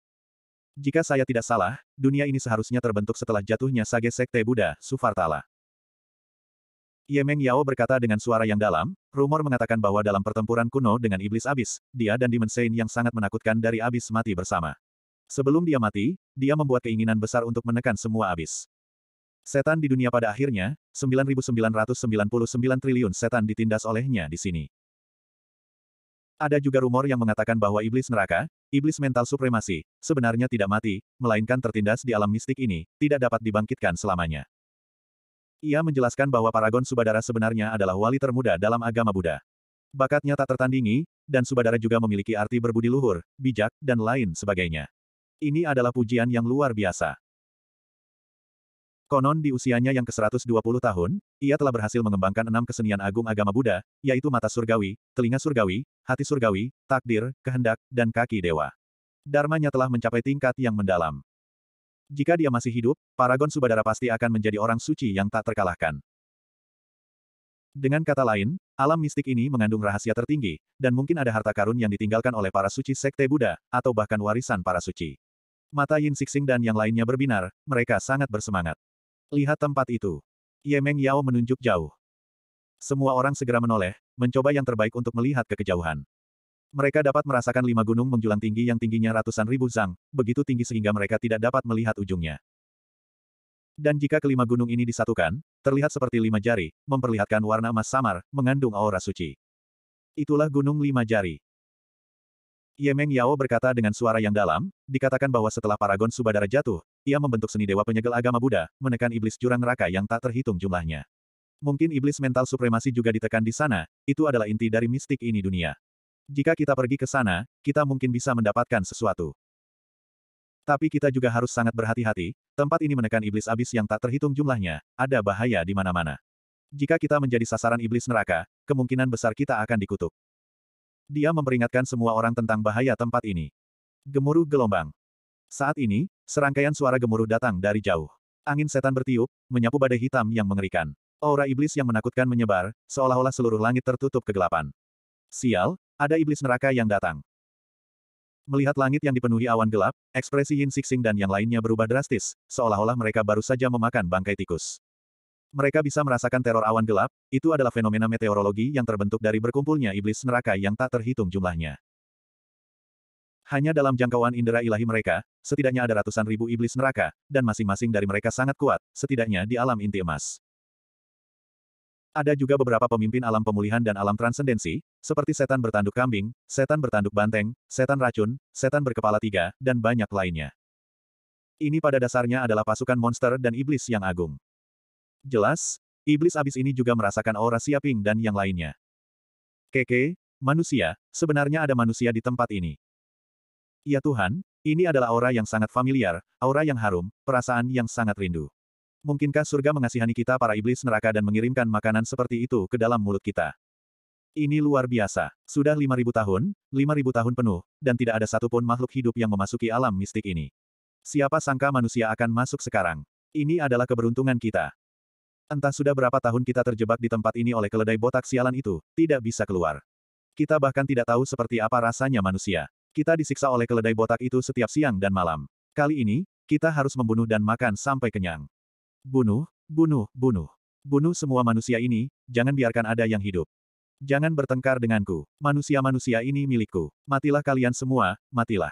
Jika saya tidak salah, dunia ini seharusnya terbentuk setelah jatuhnya Sage Sekte Buddha, Suvartala. Yemeng Yao berkata dengan suara yang dalam, rumor mengatakan bahwa dalam pertempuran kuno dengan iblis abis, dia dan Sein yang sangat menakutkan dari abis mati bersama. Sebelum dia mati, dia membuat keinginan besar untuk menekan semua abis. Setan di dunia pada akhirnya, 9.999 triliun setan ditindas olehnya di sini. Ada juga rumor yang mengatakan bahwa iblis neraka, iblis mental supremasi, sebenarnya tidak mati, melainkan tertindas di alam mistik ini, tidak dapat dibangkitkan selamanya. Ia menjelaskan bahwa Paragon Subadara sebenarnya adalah wali termuda dalam agama Buddha. Bakatnya tak tertandingi, dan Subadara juga memiliki arti berbudi luhur, bijak, dan lain sebagainya. Ini adalah pujian yang luar biasa. Konon di usianya yang ke-120 tahun, ia telah berhasil mengembangkan enam kesenian agung agama Buddha, yaitu mata surgawi, telinga surgawi, hati surgawi, takdir, kehendak, dan kaki dewa. Dharmanya telah mencapai tingkat yang mendalam. Jika dia masih hidup, Paragon Subadara pasti akan menjadi orang suci yang tak terkalahkan. Dengan kata lain, alam mistik ini mengandung rahasia tertinggi, dan mungkin ada harta karun yang ditinggalkan oleh para suci sekte Buddha, atau bahkan warisan para suci. Mata Yin Sixing dan yang lainnya berbinar, mereka sangat bersemangat. Lihat tempat itu. Ye Meng Yao menunjuk jauh. Semua orang segera menoleh, mencoba yang terbaik untuk melihat ke kejauhan. Mereka dapat merasakan lima gunung menjulang tinggi yang tingginya ratusan ribu zang, begitu tinggi sehingga mereka tidak dapat melihat ujungnya. Dan jika kelima gunung ini disatukan, terlihat seperti lima jari, memperlihatkan warna emas samar, mengandung aura suci. Itulah gunung lima jari. Ye Meng Yao berkata dengan suara yang dalam, dikatakan bahwa setelah Paragon Subadara jatuh, ia membentuk seni dewa penyegel agama Buddha, menekan iblis jurang neraka yang tak terhitung jumlahnya. Mungkin iblis mental supremasi juga ditekan di sana, itu adalah inti dari mistik ini dunia. Jika kita pergi ke sana, kita mungkin bisa mendapatkan sesuatu. Tapi kita juga harus sangat berhati-hati, tempat ini menekan iblis abis yang tak terhitung jumlahnya, ada bahaya di mana-mana. Jika kita menjadi sasaran iblis neraka, kemungkinan besar kita akan dikutuk. Dia memperingatkan semua orang tentang bahaya tempat ini. Gemuruh gelombang. Saat ini, serangkaian suara gemuruh datang dari jauh. Angin setan bertiup, menyapu badai hitam yang mengerikan. Aura iblis yang menakutkan menyebar, seolah-olah seluruh langit tertutup kegelapan. Sial, ada iblis neraka yang datang. Melihat langit yang dipenuhi awan gelap, ekspresi Yin Sixing dan yang lainnya berubah drastis, seolah-olah mereka baru saja memakan bangkai tikus. Mereka bisa merasakan teror awan gelap, itu adalah fenomena meteorologi yang terbentuk dari berkumpulnya iblis neraka yang tak terhitung jumlahnya. Hanya dalam jangkauan indera ilahi mereka, setidaknya ada ratusan ribu iblis neraka, dan masing-masing dari mereka sangat kuat, setidaknya di alam inti emas. Ada juga beberapa pemimpin alam pemulihan dan alam transendensi, seperti setan bertanduk kambing, setan bertanduk banteng, setan racun, setan berkepala tiga, dan banyak lainnya. Ini pada dasarnya adalah pasukan monster dan iblis yang agung. Jelas, iblis abis ini juga merasakan aura Siaping dan yang lainnya. Keke, manusia, sebenarnya ada manusia di tempat ini. Ya Tuhan, ini adalah aura yang sangat familiar, aura yang harum, perasaan yang sangat rindu. Mungkinkah surga mengasihani kita para iblis neraka dan mengirimkan makanan seperti itu ke dalam mulut kita? Ini luar biasa. Sudah 5.000 tahun, 5.000 tahun penuh, dan tidak ada satupun makhluk hidup yang memasuki alam mistik ini. Siapa sangka manusia akan masuk sekarang? Ini adalah keberuntungan kita. Entah sudah berapa tahun kita terjebak di tempat ini oleh keledai botak sialan itu, tidak bisa keluar. Kita bahkan tidak tahu seperti apa rasanya manusia. Kita disiksa oleh keledai botak itu setiap siang dan malam. Kali ini, kita harus membunuh dan makan sampai kenyang. Bunuh, bunuh, bunuh. Bunuh semua manusia ini, jangan biarkan ada yang hidup. Jangan bertengkar denganku. Manusia-manusia ini milikku. Matilah kalian semua, matilah.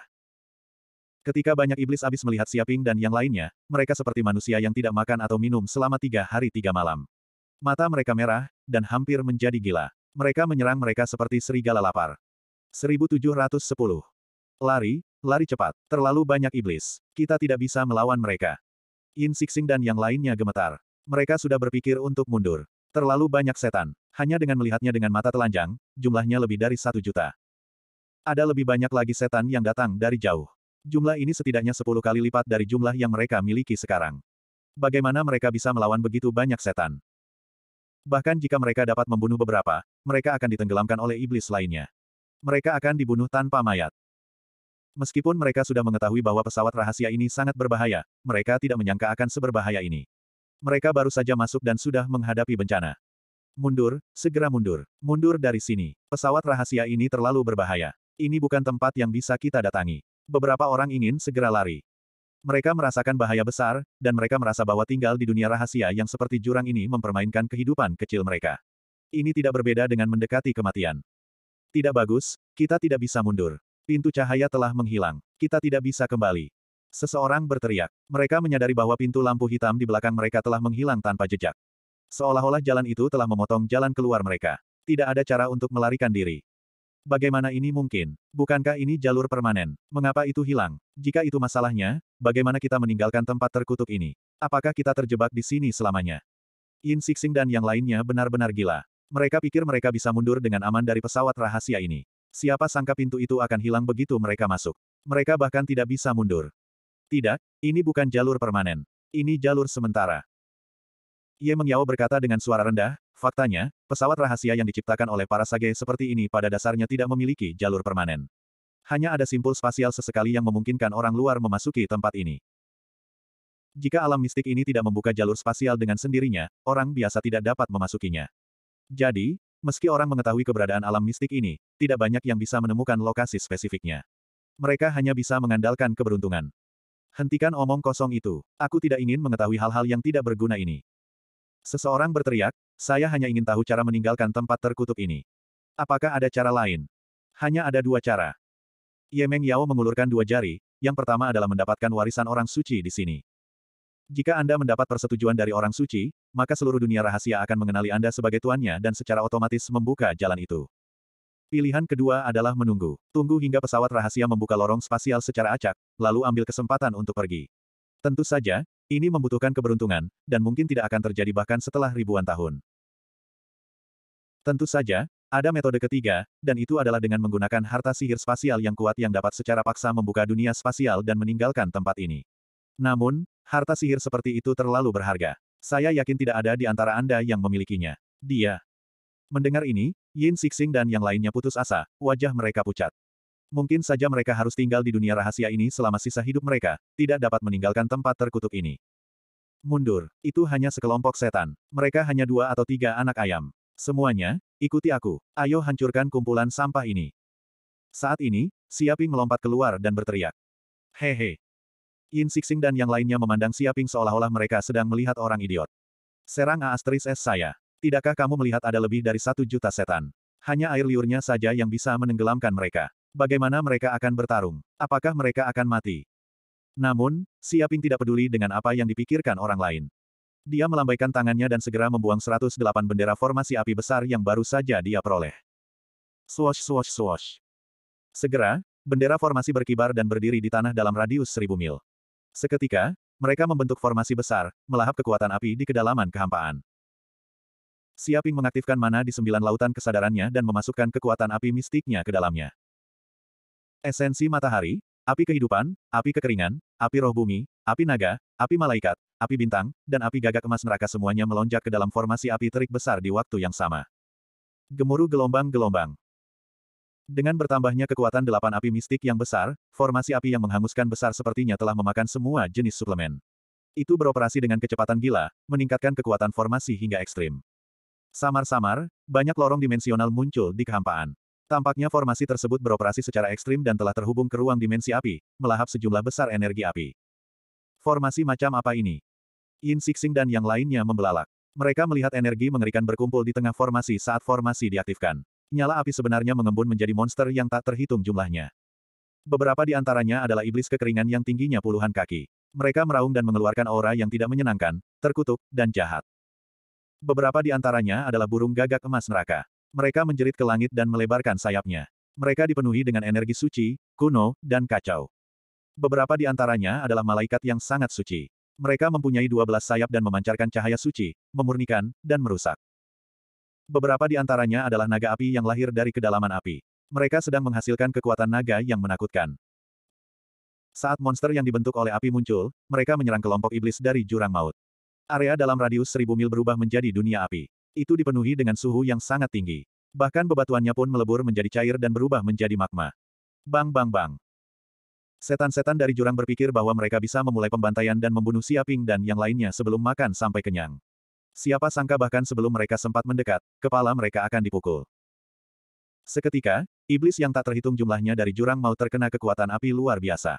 Ketika banyak iblis abis melihat Siaping dan yang lainnya, mereka seperti manusia yang tidak makan atau minum selama tiga hari tiga malam. Mata mereka merah, dan hampir menjadi gila. Mereka menyerang mereka seperti serigala lapar. 1710. Lari, lari cepat. Terlalu banyak iblis. Kita tidak bisa melawan mereka. Yin Sixing dan yang lainnya gemetar. Mereka sudah berpikir untuk mundur. Terlalu banyak setan. Hanya dengan melihatnya dengan mata telanjang, jumlahnya lebih dari satu juta. Ada lebih banyak lagi setan yang datang dari jauh. Jumlah ini setidaknya sepuluh kali lipat dari jumlah yang mereka miliki sekarang. Bagaimana mereka bisa melawan begitu banyak setan? Bahkan jika mereka dapat membunuh beberapa, mereka akan ditenggelamkan oleh iblis lainnya mereka akan dibunuh tanpa mayat. Meskipun mereka sudah mengetahui bahwa pesawat rahasia ini sangat berbahaya, mereka tidak menyangka akan seberbahaya ini. Mereka baru saja masuk dan sudah menghadapi bencana. Mundur, segera mundur. Mundur dari sini. Pesawat rahasia ini terlalu berbahaya. Ini bukan tempat yang bisa kita datangi. Beberapa orang ingin segera lari. Mereka merasakan bahaya besar, dan mereka merasa bahwa tinggal di dunia rahasia yang seperti jurang ini mempermainkan kehidupan kecil mereka. Ini tidak berbeda dengan mendekati kematian. Tidak bagus, kita tidak bisa mundur. Pintu cahaya telah menghilang. Kita tidak bisa kembali. Seseorang berteriak. Mereka menyadari bahwa pintu lampu hitam di belakang mereka telah menghilang tanpa jejak. Seolah-olah jalan itu telah memotong jalan keluar mereka. Tidak ada cara untuk melarikan diri. Bagaimana ini mungkin? Bukankah ini jalur permanen? Mengapa itu hilang? Jika itu masalahnya, bagaimana kita meninggalkan tempat terkutuk ini? Apakah kita terjebak di sini selamanya? Yin Sixing dan yang lainnya benar-benar gila. Mereka pikir mereka bisa mundur dengan aman dari pesawat rahasia ini. Siapa sangka pintu itu akan hilang begitu mereka masuk. Mereka bahkan tidak bisa mundur. Tidak, ini bukan jalur permanen. Ini jalur sementara. Ye Mengyao berkata dengan suara rendah, faktanya, pesawat rahasia yang diciptakan oleh para sage seperti ini pada dasarnya tidak memiliki jalur permanen. Hanya ada simpul spasial sesekali yang memungkinkan orang luar memasuki tempat ini. Jika alam mistik ini tidak membuka jalur spasial dengan sendirinya, orang biasa tidak dapat memasukinya. Jadi, meski orang mengetahui keberadaan alam mistik ini, tidak banyak yang bisa menemukan lokasi spesifiknya. Mereka hanya bisa mengandalkan keberuntungan. Hentikan omong kosong itu. Aku tidak ingin mengetahui hal-hal yang tidak berguna ini. Seseorang berteriak, saya hanya ingin tahu cara meninggalkan tempat terkutuk ini. Apakah ada cara lain? Hanya ada dua cara. Yemeng Yao mengulurkan dua jari, yang pertama adalah mendapatkan warisan orang suci di sini. Jika Anda mendapat persetujuan dari orang suci, maka seluruh dunia rahasia akan mengenali Anda sebagai tuannya dan secara otomatis membuka jalan itu. Pilihan kedua adalah menunggu. Tunggu hingga pesawat rahasia membuka lorong spasial secara acak, lalu ambil kesempatan untuk pergi. Tentu saja, ini membutuhkan keberuntungan, dan mungkin tidak akan terjadi bahkan setelah ribuan tahun. Tentu saja, ada metode ketiga, dan itu adalah dengan menggunakan harta sihir spasial yang kuat yang dapat secara paksa membuka dunia spasial dan meninggalkan tempat ini. Namun, Harta sihir seperti itu terlalu berharga. Saya yakin tidak ada di antara Anda yang memilikinya. Dia. Mendengar ini, Yin Sixing dan yang lainnya putus asa, wajah mereka pucat. Mungkin saja mereka harus tinggal di dunia rahasia ini selama sisa hidup mereka, tidak dapat meninggalkan tempat terkutuk ini. Mundur, itu hanya sekelompok setan. Mereka hanya dua atau tiga anak ayam. Semuanya, ikuti aku. Ayo hancurkan kumpulan sampah ini. Saat ini, Siaping melompat keluar dan berteriak. Hehe, Yin Sixing dan yang lainnya memandang Siaping seolah-olah mereka sedang melihat orang idiot. Serang A asteris S saya. Tidakkah kamu melihat ada lebih dari satu juta setan? Hanya air liurnya saja yang bisa menenggelamkan mereka. Bagaimana mereka akan bertarung? Apakah mereka akan mati? Namun, Siaping tidak peduli dengan apa yang dipikirkan orang lain. Dia melambaikan tangannya dan segera membuang 108 bendera formasi api besar yang baru saja dia peroleh. Swash swash swash. Segera, bendera formasi berkibar dan berdiri di tanah dalam radius seribu mil. Seketika, mereka membentuk formasi besar, melahap kekuatan api di kedalaman kehampaan. Siaping mengaktifkan mana di sembilan lautan kesadarannya dan memasukkan kekuatan api mistiknya ke dalamnya. Esensi matahari, api kehidupan, api kekeringan, api roh bumi, api naga, api malaikat, api bintang, dan api gagak emas neraka semuanya melonjak ke dalam formasi api terik besar di waktu yang sama. Gemuruh gelombang-gelombang. Dengan bertambahnya kekuatan delapan api mistik yang besar, formasi api yang menghanguskan besar sepertinya telah memakan semua jenis suplemen. Itu beroperasi dengan kecepatan gila, meningkatkan kekuatan formasi hingga ekstrim. Samar-samar, banyak lorong dimensional muncul di kehampaan. Tampaknya formasi tersebut beroperasi secara ekstrim dan telah terhubung ke ruang dimensi api, melahap sejumlah besar energi api. Formasi macam apa ini? Yin Sixing dan yang lainnya membelalak. Mereka melihat energi mengerikan berkumpul di tengah formasi saat formasi diaktifkan nyala api sebenarnya mengembun menjadi monster yang tak terhitung jumlahnya. Beberapa di antaranya adalah iblis kekeringan yang tingginya puluhan kaki. Mereka meraung dan mengeluarkan aura yang tidak menyenangkan, terkutuk, dan jahat. Beberapa di antaranya adalah burung gagak emas neraka. Mereka menjerit ke langit dan melebarkan sayapnya. Mereka dipenuhi dengan energi suci, kuno, dan kacau. Beberapa di antaranya adalah malaikat yang sangat suci. Mereka mempunyai dua belas sayap dan memancarkan cahaya suci, memurnikan, dan merusak. Beberapa di antaranya adalah naga api yang lahir dari kedalaman api. Mereka sedang menghasilkan kekuatan naga yang menakutkan. Saat monster yang dibentuk oleh api muncul, mereka menyerang kelompok iblis dari jurang maut. Area dalam radius seribu mil berubah menjadi dunia api. Itu dipenuhi dengan suhu yang sangat tinggi. Bahkan bebatuannya pun melebur menjadi cair dan berubah menjadi magma. Bang bang bang. Setan-setan dari jurang berpikir bahwa mereka bisa memulai pembantaian dan membunuh Siaping dan yang lainnya sebelum makan sampai kenyang. Siapa sangka bahkan sebelum mereka sempat mendekat, kepala mereka akan dipukul. Seketika, iblis yang tak terhitung jumlahnya dari jurang mau terkena kekuatan api luar biasa.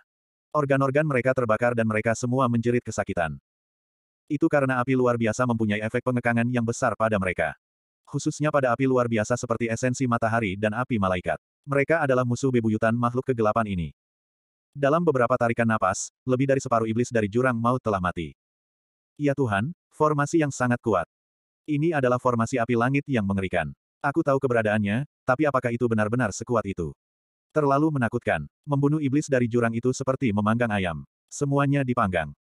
Organ-organ mereka terbakar dan mereka semua menjerit kesakitan. Itu karena api luar biasa mempunyai efek pengekangan yang besar pada mereka. Khususnya pada api luar biasa seperti esensi matahari dan api malaikat. Mereka adalah musuh bebuyutan makhluk kegelapan ini. Dalam beberapa tarikan napas, lebih dari separuh iblis dari jurang maut telah mati. Ya Tuhan, Formasi yang sangat kuat. Ini adalah formasi api langit yang mengerikan. Aku tahu keberadaannya, tapi apakah itu benar-benar sekuat itu? Terlalu menakutkan. Membunuh iblis dari jurang itu seperti memanggang ayam. Semuanya dipanggang.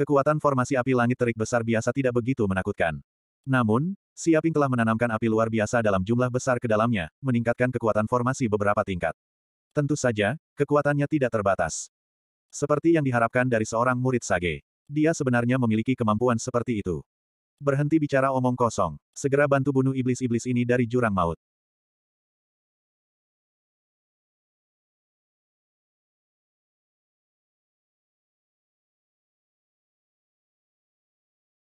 Kekuatan formasi api langit terik besar biasa tidak begitu menakutkan. Namun, Siaping telah menanamkan api luar biasa dalam jumlah besar ke dalamnya, meningkatkan kekuatan formasi beberapa tingkat. Tentu saja, kekuatannya tidak terbatas. Seperti yang diharapkan dari seorang murid Sage. Dia sebenarnya memiliki kemampuan seperti itu. Berhenti bicara omong kosong. Segera bantu bunuh iblis-iblis ini dari jurang maut.